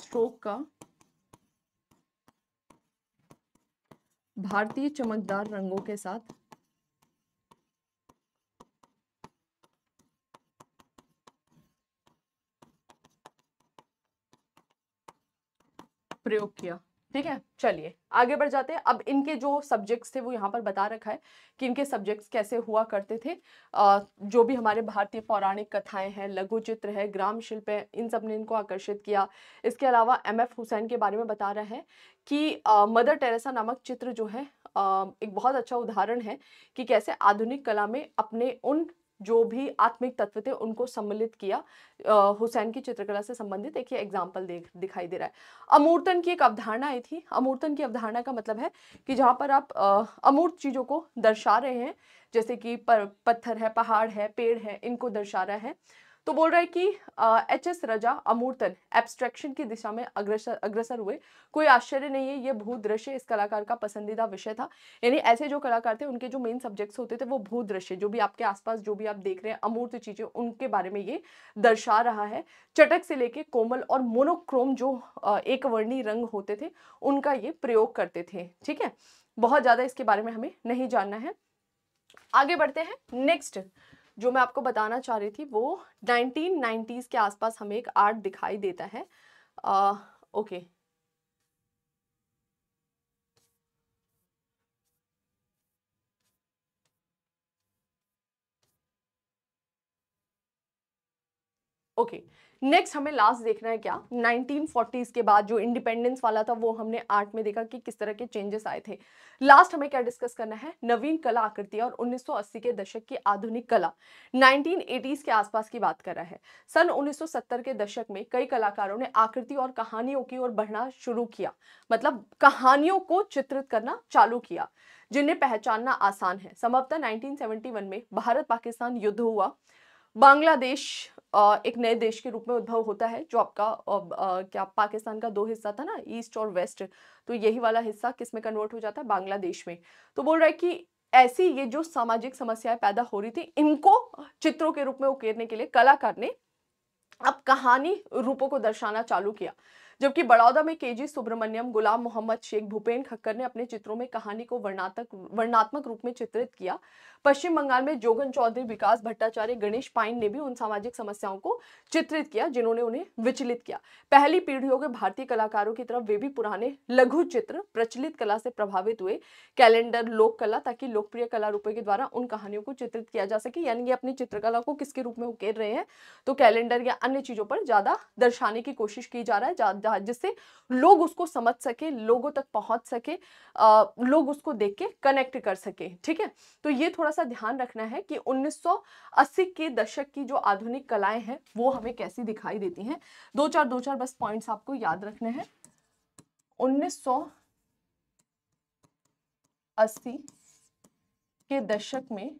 स्ट्रोक का भारतीय चमकदार रंगों के साथ प्रयोग किया ठीक है चलिए आगे बढ़ जाते हैं अब इनके जो सब्जेक्ट्स थे वो यहाँ पर बता रखा है कि इनके सब्जेक्ट्स कैसे हुआ करते थे जो भी हमारे भारतीय पौराणिक कथाएं हैं लघु चित्र है ग्राम शिल्प है इन सब ने इनको आकर्षित किया इसके अलावा एम एफ हुसैन के बारे में बता रहे हैं कि मदर टेरेसा नामक चित्र जो है एक बहुत अच्छा उदाहरण है कि कैसे आधुनिक कला में अपने उन जो भी आत्मिक तत्व थे उनको सम्मिलित किया हुसैन की चित्रकला से संबंधित एक एग्जाम्पल देख दिखाई दे रहा है अमूर्तन की एक अवधारणा आई थी अमूर्तन की अवधारणा का मतलब है कि जहाँ पर आप अमूर्त चीज़ों को दर्शा रहे हैं जैसे कि पर पत्थर है पहाड़ है पेड़ है इनको दर्शा रहा है तो बोल रहा है कि एच एस रजा अमूर्तन एब्स्ट्रैक्शन की दिशा में अग्रसर अग्रसर हुए कोई आश्चर्य नहीं है ये भू दृश्य इस कलाकार का पसंदीदा विषय था यानी ऐसे जो कलाकार थे उनके जो मेन सब्जेक्ट्स होते थे वो भू दृश्य जो भी आपके आसपास जो भी आप देख रहे हैं अमूर्त चीज़ें उनके बारे में ये दर्शा रहा है चटक से लेके कोमल और मोनोक्रोम जो एक रंग होते थे उनका ये प्रयोग करते थे ठीक है बहुत ज़्यादा इसके बारे में हमें नहीं जानना है आगे बढ़ते हैं नेक्स्ट जो मैं आपको बताना चाह रही थी वो 1990s के आसपास हमें एक आर्ट दिखाई देता है uh, ओके ओके नेक्स्ट हमें लास्ट देखना है क्या 1940s के बाद जो इंडिपेंडेंस वाला था वो हमने आर्ट में देखा कि किस तरह के चेंजेस आए थे लास्ट हमें क्या डिस्कस करना है नवीन कला आकृति और 1980 के दशक की आधुनिक कला 1980s के आसपास की बात कर रहा है सन 1970 के दशक में कई कलाकारों ने आकृति और कहानियों की ओर बढ़ना शुरू किया मतलब कहानियों को चित्रित करना चालू किया जिन्हें पहचानना आसान है संभवतः नाइनटीन में भारत पाकिस्तान युद्ध हुआ बांग्लादेश एक नए देश के रूप में उद्भव होता है जो आपका क्या पाकिस्तान का दो हिस्सा था ना ईस्ट और वेस्ट तो यही वाला हिस्सा किस में कन्वर्ट हो जाता है बांग्लादेश में तो बोल रहा है कि ऐसी ये जो सामाजिक समस्याएं पैदा हो रही थी इनको चित्रों के रूप में उकेरने के लिए कलाकार ने अब कहानी रूपों को दर्शाना चालू किया जबकि बड़ौदा में केजी सुब्रमण्यम गुलाम मोहम्मद शेख भूपेन खक्कर ने अपने चित्रों में कहानी को वर्णात्मक वर्णात्मक रूप में चित्रित किया पश्चिम बंगाल में जोगन चौधरी विकास भट्टाचार्य गणेश पाइन ने भी उन सामाजिक समस्याओं को चित्रित किया जिन्होंने उन्हें विचलित किया पहली पीढ़ियों के भारतीय कलाकारों की तरफ वे भी पुराने लघु चित्र प्रचलित कला से प्रभावित हुए कैलेंडर लोक कला ताकि लोकप्रिय कला रूपों के द्वारा उन कहानियों को चित्रित किया जा सके यानी ये अपनी चित्रकला को किसके रूप में उकेर रहे हैं तो कैलेंडर या अन्य चीजों पर ज्यादा दर्शाने की कोशिश की जा रहा है जिससे लोग उसको समझ सके लोगों तक पहुंच सके लोग उसको देख के कनेक्ट कर सके ठीक है तो ये थोड़ा सा ध्यान रखना है कि 1980 के दशक की जो आधुनिक कलाएं हैं वो हमें कैसी दिखाई देती हैं दो चार दो चार बस पॉइंट्स आपको याद रखने हैं 1980 के दशक में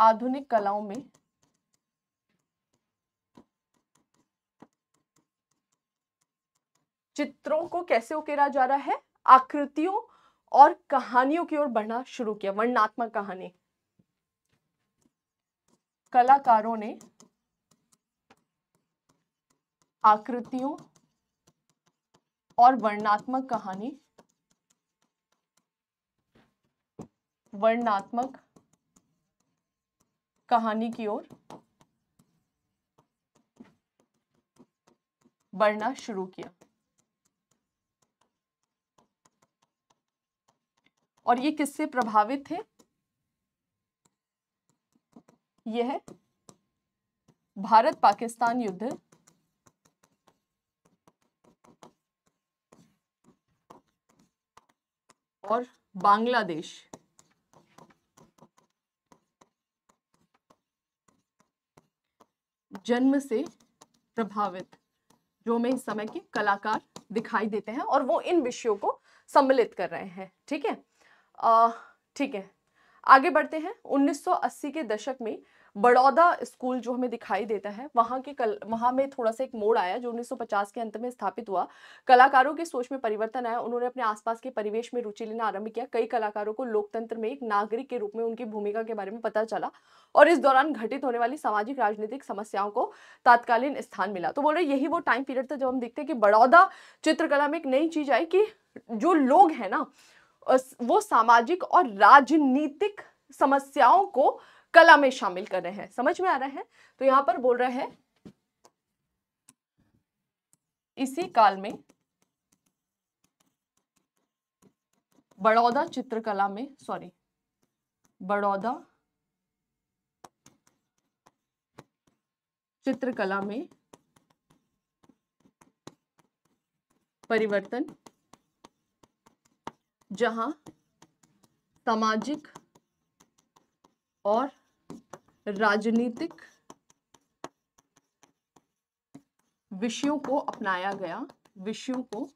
आधुनिक कलाओं में चित्रों को कैसे उकेरा जा रहा है आकृतियों और कहानियों की ओर बढ़ना शुरू किया वर्णात्मक कहानी कलाकारों ने आकृतियों और वर्णात्मक कहानी वर्णात्मक कहानी की ओर बढ़ना शुरू किया और ये किससे प्रभावित थे ये है भारत पाकिस्तान युद्ध और बांग्लादेश जन्म से प्रभावित जो हमें इस समय के कलाकार दिखाई देते हैं और वो इन विषयों को सम्मिलित कर रहे हैं ठीक है ठीक है आगे बढ़ते हैं 1980 के दशक में बड़ौदा स्कूल जो हमें दिखाई देता है वहाँ के कल वहाँ में थोड़ा सा एक मोड़ आया जो 1950 के अंत में स्थापित हुआ कलाकारों की सोच में परिवर्तन आया उन्होंने अपने आसपास के परिवेश में रुचि लेना आरंभ किया कई कलाकारों को लोकतंत्र में एक नागरिक के रूप में उनकी भूमिका के बारे में पता चला और इस दौरान घटित होने वाली सामाजिक राजनीतिक समस्याओं को तात्कालीन स्थान मिला तो बोल रहे यही वो टाइम पीरियड था जब हम देखते हैं कि बड़ौदा चित्रकला में एक नई चीज आई कि जो लोग हैं ना वो सामाजिक और राजनीतिक समस्याओं को कला में शामिल कर रहे हैं समझ में आ रहा है तो यहां पर बोल रहे हैं इसी काल में बड़ौदा चित्रकला में सॉरी बड़ौदा चित्रकला में परिवर्तन जहां सामाजिक और राजनीतिक विषयों को अपनाया गया विषयों को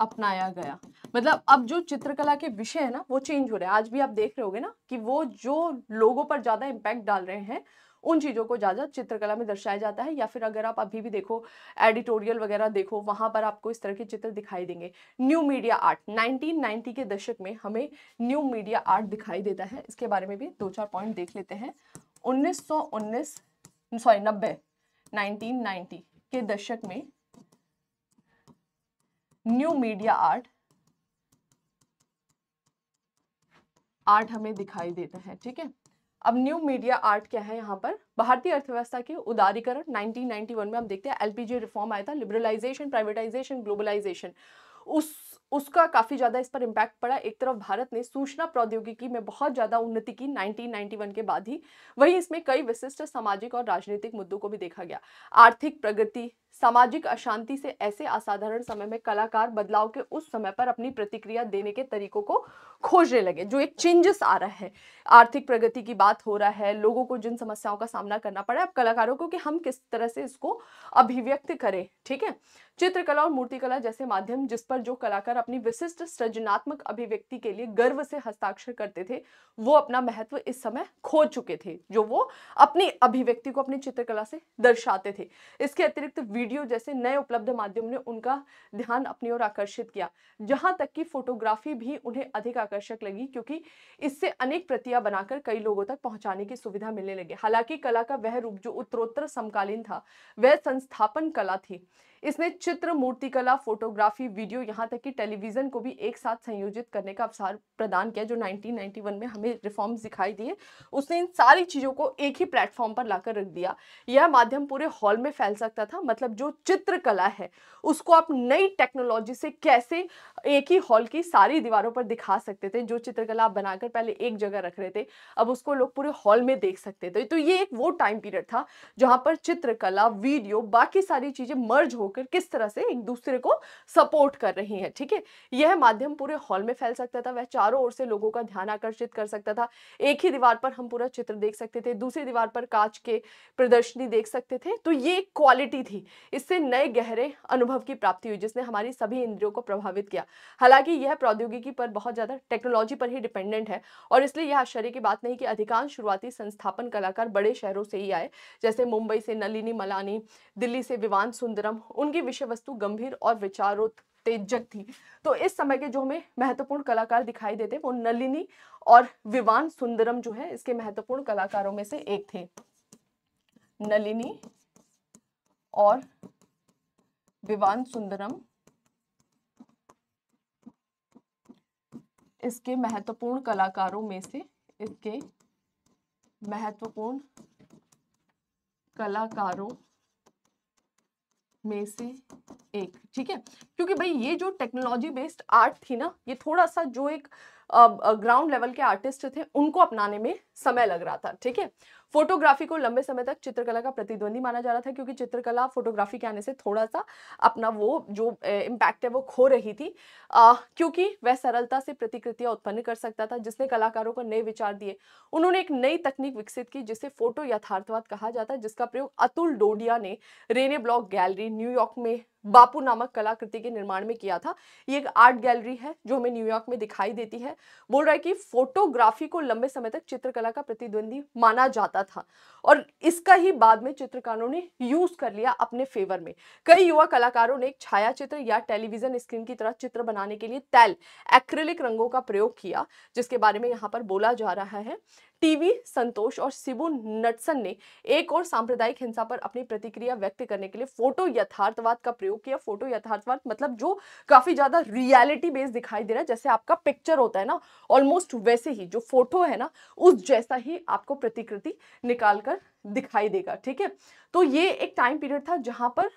अपनाया गया मतलब अब जो चित्रकला के विषय है ना वो चेंज हो रहे हैं आज भी आप देख रहे होगे ना कि वो जो लोगों पर ज्यादा इंपैक्ट डाल रहे हैं उन चीज़ों को ज़्यादा चित्रकला में दर्शाया जाता है या फिर अगर आप अभी भी देखो एडिटोरियल वगैरह देखो वहाँ पर आपको इस तरह के चित्र दिखाई देंगे न्यू मीडिया आर्ट 1990 के दशक में हमें न्यू मीडिया आर्ट दिखाई देता है इसके बारे में भी दो चार पॉइंट देख लेते हैं उन्नीस सॉरी नब्बे नाइनटीन के दशक में न्यू मीडिया आर्ट आर्ट हमें दिखाई देता है ठीक है अब न्यू मीडिया आर्ट क्या है यहाँ पर भारतीय अर्थव्यवस्था के उदारीकरण 1991 में हम देखते हैं एलपीजी रिफॉर्म आया था लिबरलाइजेशन प्राइवेटाइजेशन ग्लोबलाइजेशन उस उसका काफ़ी ज़्यादा इस पर इम्पैक्ट पड़ा एक तरफ भारत ने सूचना प्रौद्योगिकी में बहुत ज़्यादा उन्नति की 1991 के बाद ही वहीं इसमें कई विशिष्ट सामाजिक और राजनीतिक मुद्दों को भी देखा गया आर्थिक प्रगति सामाजिक अशांति से ऐसे असाधारण समय में कलाकार बदलाव के उस समय पर अपनी प्रतिक्रिया देने के तरीकों को खोजने लगे जो एक चेंजेस आ रहा है आर्थिक प्रगति की बात हो रहा है लोगों को जिन समस्याओं का सामना करना पड़ा है अब कलाकारों को कि हम किस तरह से इसको अभिव्यक्त करें ठीक है चित्रकला और मूर्तिकला जैसे माध्यम जिस पर जो कलाकार अपनी विशिष्ट सृजनात्मक अभिव्यक्ति के लिए गर्व से हस्ताक्षर करते थे वो अपना महत्व इस समय खो चुके थे जो वो अपनी अभिव्यक्ति को अपनी चित्रकला से दर्शाते थे इसके अतिरिक्त वीडियो जैसे नए उपलब्ध माध्यम ने उनका ध्यान अपनी ओर आकर्षित किया जहाँ तक कि फोटोग्राफी भी उन्हें अधिक आकर्षक लगी क्योंकि इससे अनेक प्रतियां बनाकर कई लोगों तक पहुंचाने की सुविधा मिलने लगी हालांकि कला का वह रूप जो उत्तरोत्तर समकालीन था वह संस्थापन कला थी इसने चित्र मूर्तिकला फोटोग्राफी वीडियो यहाँ तक कि टेलीविज़न को भी एक साथ संयोजित करने का अवसर प्रदान किया जो 1991 में हमें रिफॉर्म्स दिखाई दिए उसने इन सारी चीज़ों को एक ही प्लेटफॉर्म पर लाकर रख दिया यह माध्यम पूरे हॉल में फैल सकता था मतलब जो चित्रकला है उसको आप नई टेक्नोलॉजी से कैसे एक ही हॉल की सारी दीवारों पर दिखा सकते थे जो चित्रकला आप बनाकर पहले एक जगह रख रहे थे अब उसको लोग पूरे हॉल में देख सकते थे तो ये एक वो टाइम पीरियड था जहाँ पर चित्रकला वीडियो बाकी सारी चीज़ें मर्ज हो होकर किस तरह से एक दूसरे को सपोर्ट कर रही हैं ठीक है यह माध्यम पूरे हॉल में फैल सकता था वह चारों ओर से लोगों का ध्यान आकर्षित कर सकता था एक ही दीवार पर हम पूरा चित्र देख सकते थे दूसरी दीवार पर कांच के प्रदर्शनी देख सकते थे तो ये क्वालिटी थी इससे नए गहरे अनुभव की प्राप्ति हुई जिसने हमारी सभी इंद्रियों को प्रभावित किया हालांकि यह प्रौद्योगिकी पर बहुत ज़्यादा टेक्नोलॉजी पर ही डिपेंडेंट है और इसलिए यह आश्चर्य की बात नहीं कि अधिकांश शुरुआती संस्थापन कलाकार बड़े शहरों से ही आए जैसे मुंबई से नलिनी मलानी दिल्ली से विवान सुंदरम उनकी विषय वस्तु गंभीर और विचारोत्तेजक थी तो इस समय के जो हमें महत्वपूर्ण कलाकार दिखाई देते वो नलिनी और विवान सुंदरम जो है इसके महत्वपूर्ण कलाकारों में से एक थे नलिनी और विवान सुंदरम इसके महत्वपूर्ण कलाकारों में से इसके महत्वपूर्ण कलाकारों में से एक ठीक है क्योंकि भाई ये जो टेक्नोलॉजी बेस्ड आर्ट थी ना ये थोड़ा सा जो एक ग्राउंड लेवल के आर्टिस्ट थे उनको अपनाने में समय लग रहा था ठीक है फोटोग्राफी को लंबे समय तक चित्रकला का प्रतिद्वंदी माना जा रहा था क्योंकि चित्रकला फोटोग्राफी के आने से थोड़ा सा अपना वो जो इम्पैक्ट है वो खो रही थी आ, क्योंकि वह सरलता से प्रतिकृतियाँ उत्पन्न कर सकता था जिसने कलाकारों को नए विचार दिए उन्होंने एक नई तकनीक विकसित की जिसे फोटो यथार्थवाद कहा जाता है जिसका प्रयोग अतुल डोडिया ने रेने ब्लॉक गैलरी न्यूयॉर्क में बापू नामक कलाकृति के निर्माण में किया था ये एक आर्ट गैलरी है जो हमें न्यूयॉर्क में दिखाई देती है बोल रहा है कि फोटोग्राफी को लंबे समय तक चित्रकला का प्रतिद्वंदी माना जाता था और इसका ही बाद में चित्रकारों ने यूज कर लिया अपने फेवर में कई युवा कलाकारों ने एक छाया चित्र या टेलीविजन स्क्रीन की तरह चित्र बनाने के लिए तैल एक्रिलिक रंगों का प्रयोग किया जिसके बारे में यहाँ पर बोला जा रहा है टीवी संतोष और सिबु नटसन ने एक और सांप्रदायिक हिंसा पर अपनी प्रतिक्रिया व्यक्त करने के लिए फोटो यथार्थवाद का प्रयोग किया फोटो यथार्थवाद मतलब जो काफी ज्यादा रियलिटी बेस्ड दिखाई दे रहा है जैसे आपका पिक्चर होता है ना ऑलमोस्ट वैसे ही जो फोटो है ना उस जैसा ही आपको प्रतिकृति निकाल कर दिखाई देगा ठीक है तो ये एक टाइम पीरियड था जहां पर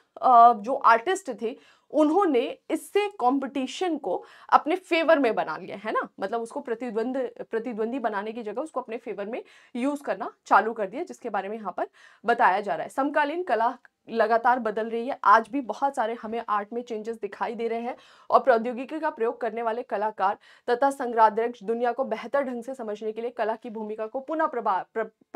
जो आर्टिस्ट थे उन्होंने इससे कंपटीशन को अपने फेवर में बना लिया है ना मतलब उसको प्रतिद्वंद प्रतिद्वंदी बनाने की जगह उसको अपने फेवर में यूज़ करना चालू कर दिया जिसके बारे में यहाँ पर बताया जा रहा है समकालीन कला लगातार बदल रही है आज भी बहुत सारे हमें आर्ट में चेंजेस दिखाई दे रहे हैं और प्रौद्योगिकी का प्रयोग करने वाले कलाकार तथा संग्राध्यक्ष दुनिया को बेहतर ढंग से समझने के लिए कला की भूमिका को पुनः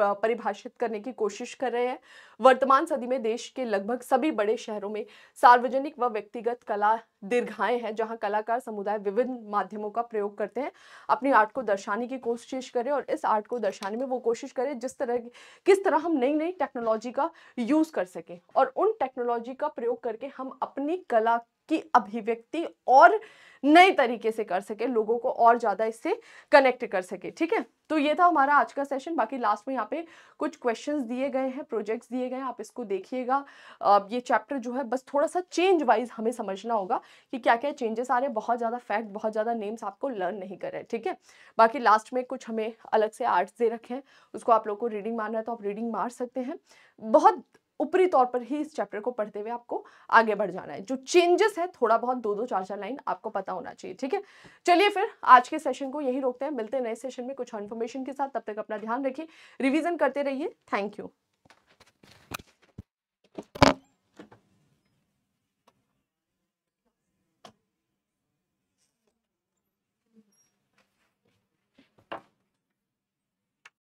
परिभाषित करने की कोशिश कर रहे हैं वर्तमान सदी में देश के लगभग सभी बड़े शहरों में सार्वजनिक व व्यक्तिगत कला दीर्घाएं हैं जहाँ कलाकार समुदाय विभिन्न माध्यमों का प्रयोग करते हैं अपनी आर्ट को दर्शाने की कोशिश करें और इस आर्ट को दर्शाने में वो कोशिश करें जिस तरह किस तरह हम नई नई टेक्नोलॉजी का यूज़ कर सकें और और उन टेक्नोलॉजी का प्रयोग करके हम अपनी कला की अभिव्यक्ति और नए तरीके से कर सके लोगों को और ज़्यादा इससे कनेक्ट कर सके ठीक है तो ये था हमारा आज का सेशन बाकी लास्ट में यहाँ पे कुछ क्वेश्चंस दिए गए हैं प्रोजेक्ट्स दिए गए हैं आप इसको देखिएगा ये चैप्टर जो है बस थोड़ा सा चेंज वाइज हमें समझना होगा कि क्या क्या चेंजेस आ रहे हैं बहुत ज़्यादा फैक्ट बहुत ज़्यादा नेम्स आपको लर्न नहीं कर रहे ठीक है बाकी लास्ट में कुछ हमें अलग से आर्ट्स दे रखे हैं उसको आप लोग को रीडिंग मारना है तो आप रीडिंग मार सकते हैं बहुत ऊपरी तौर पर ही इस चैप्टर को पढ़ते हुए आपको आगे बढ़ जाना है जो चेंजेस है थोड़ा बहुत दो दो चार चार लाइन आपको पता होना चाहिए ठीक है चलिए फिर आज के सेशन को यही रोकते हैं मिलते हैं नए सेशन में कुछ इन्फॉर्मेशन के साथ तब तक अपना ध्यान रखिए रिविजन करते रहिए थैंक यू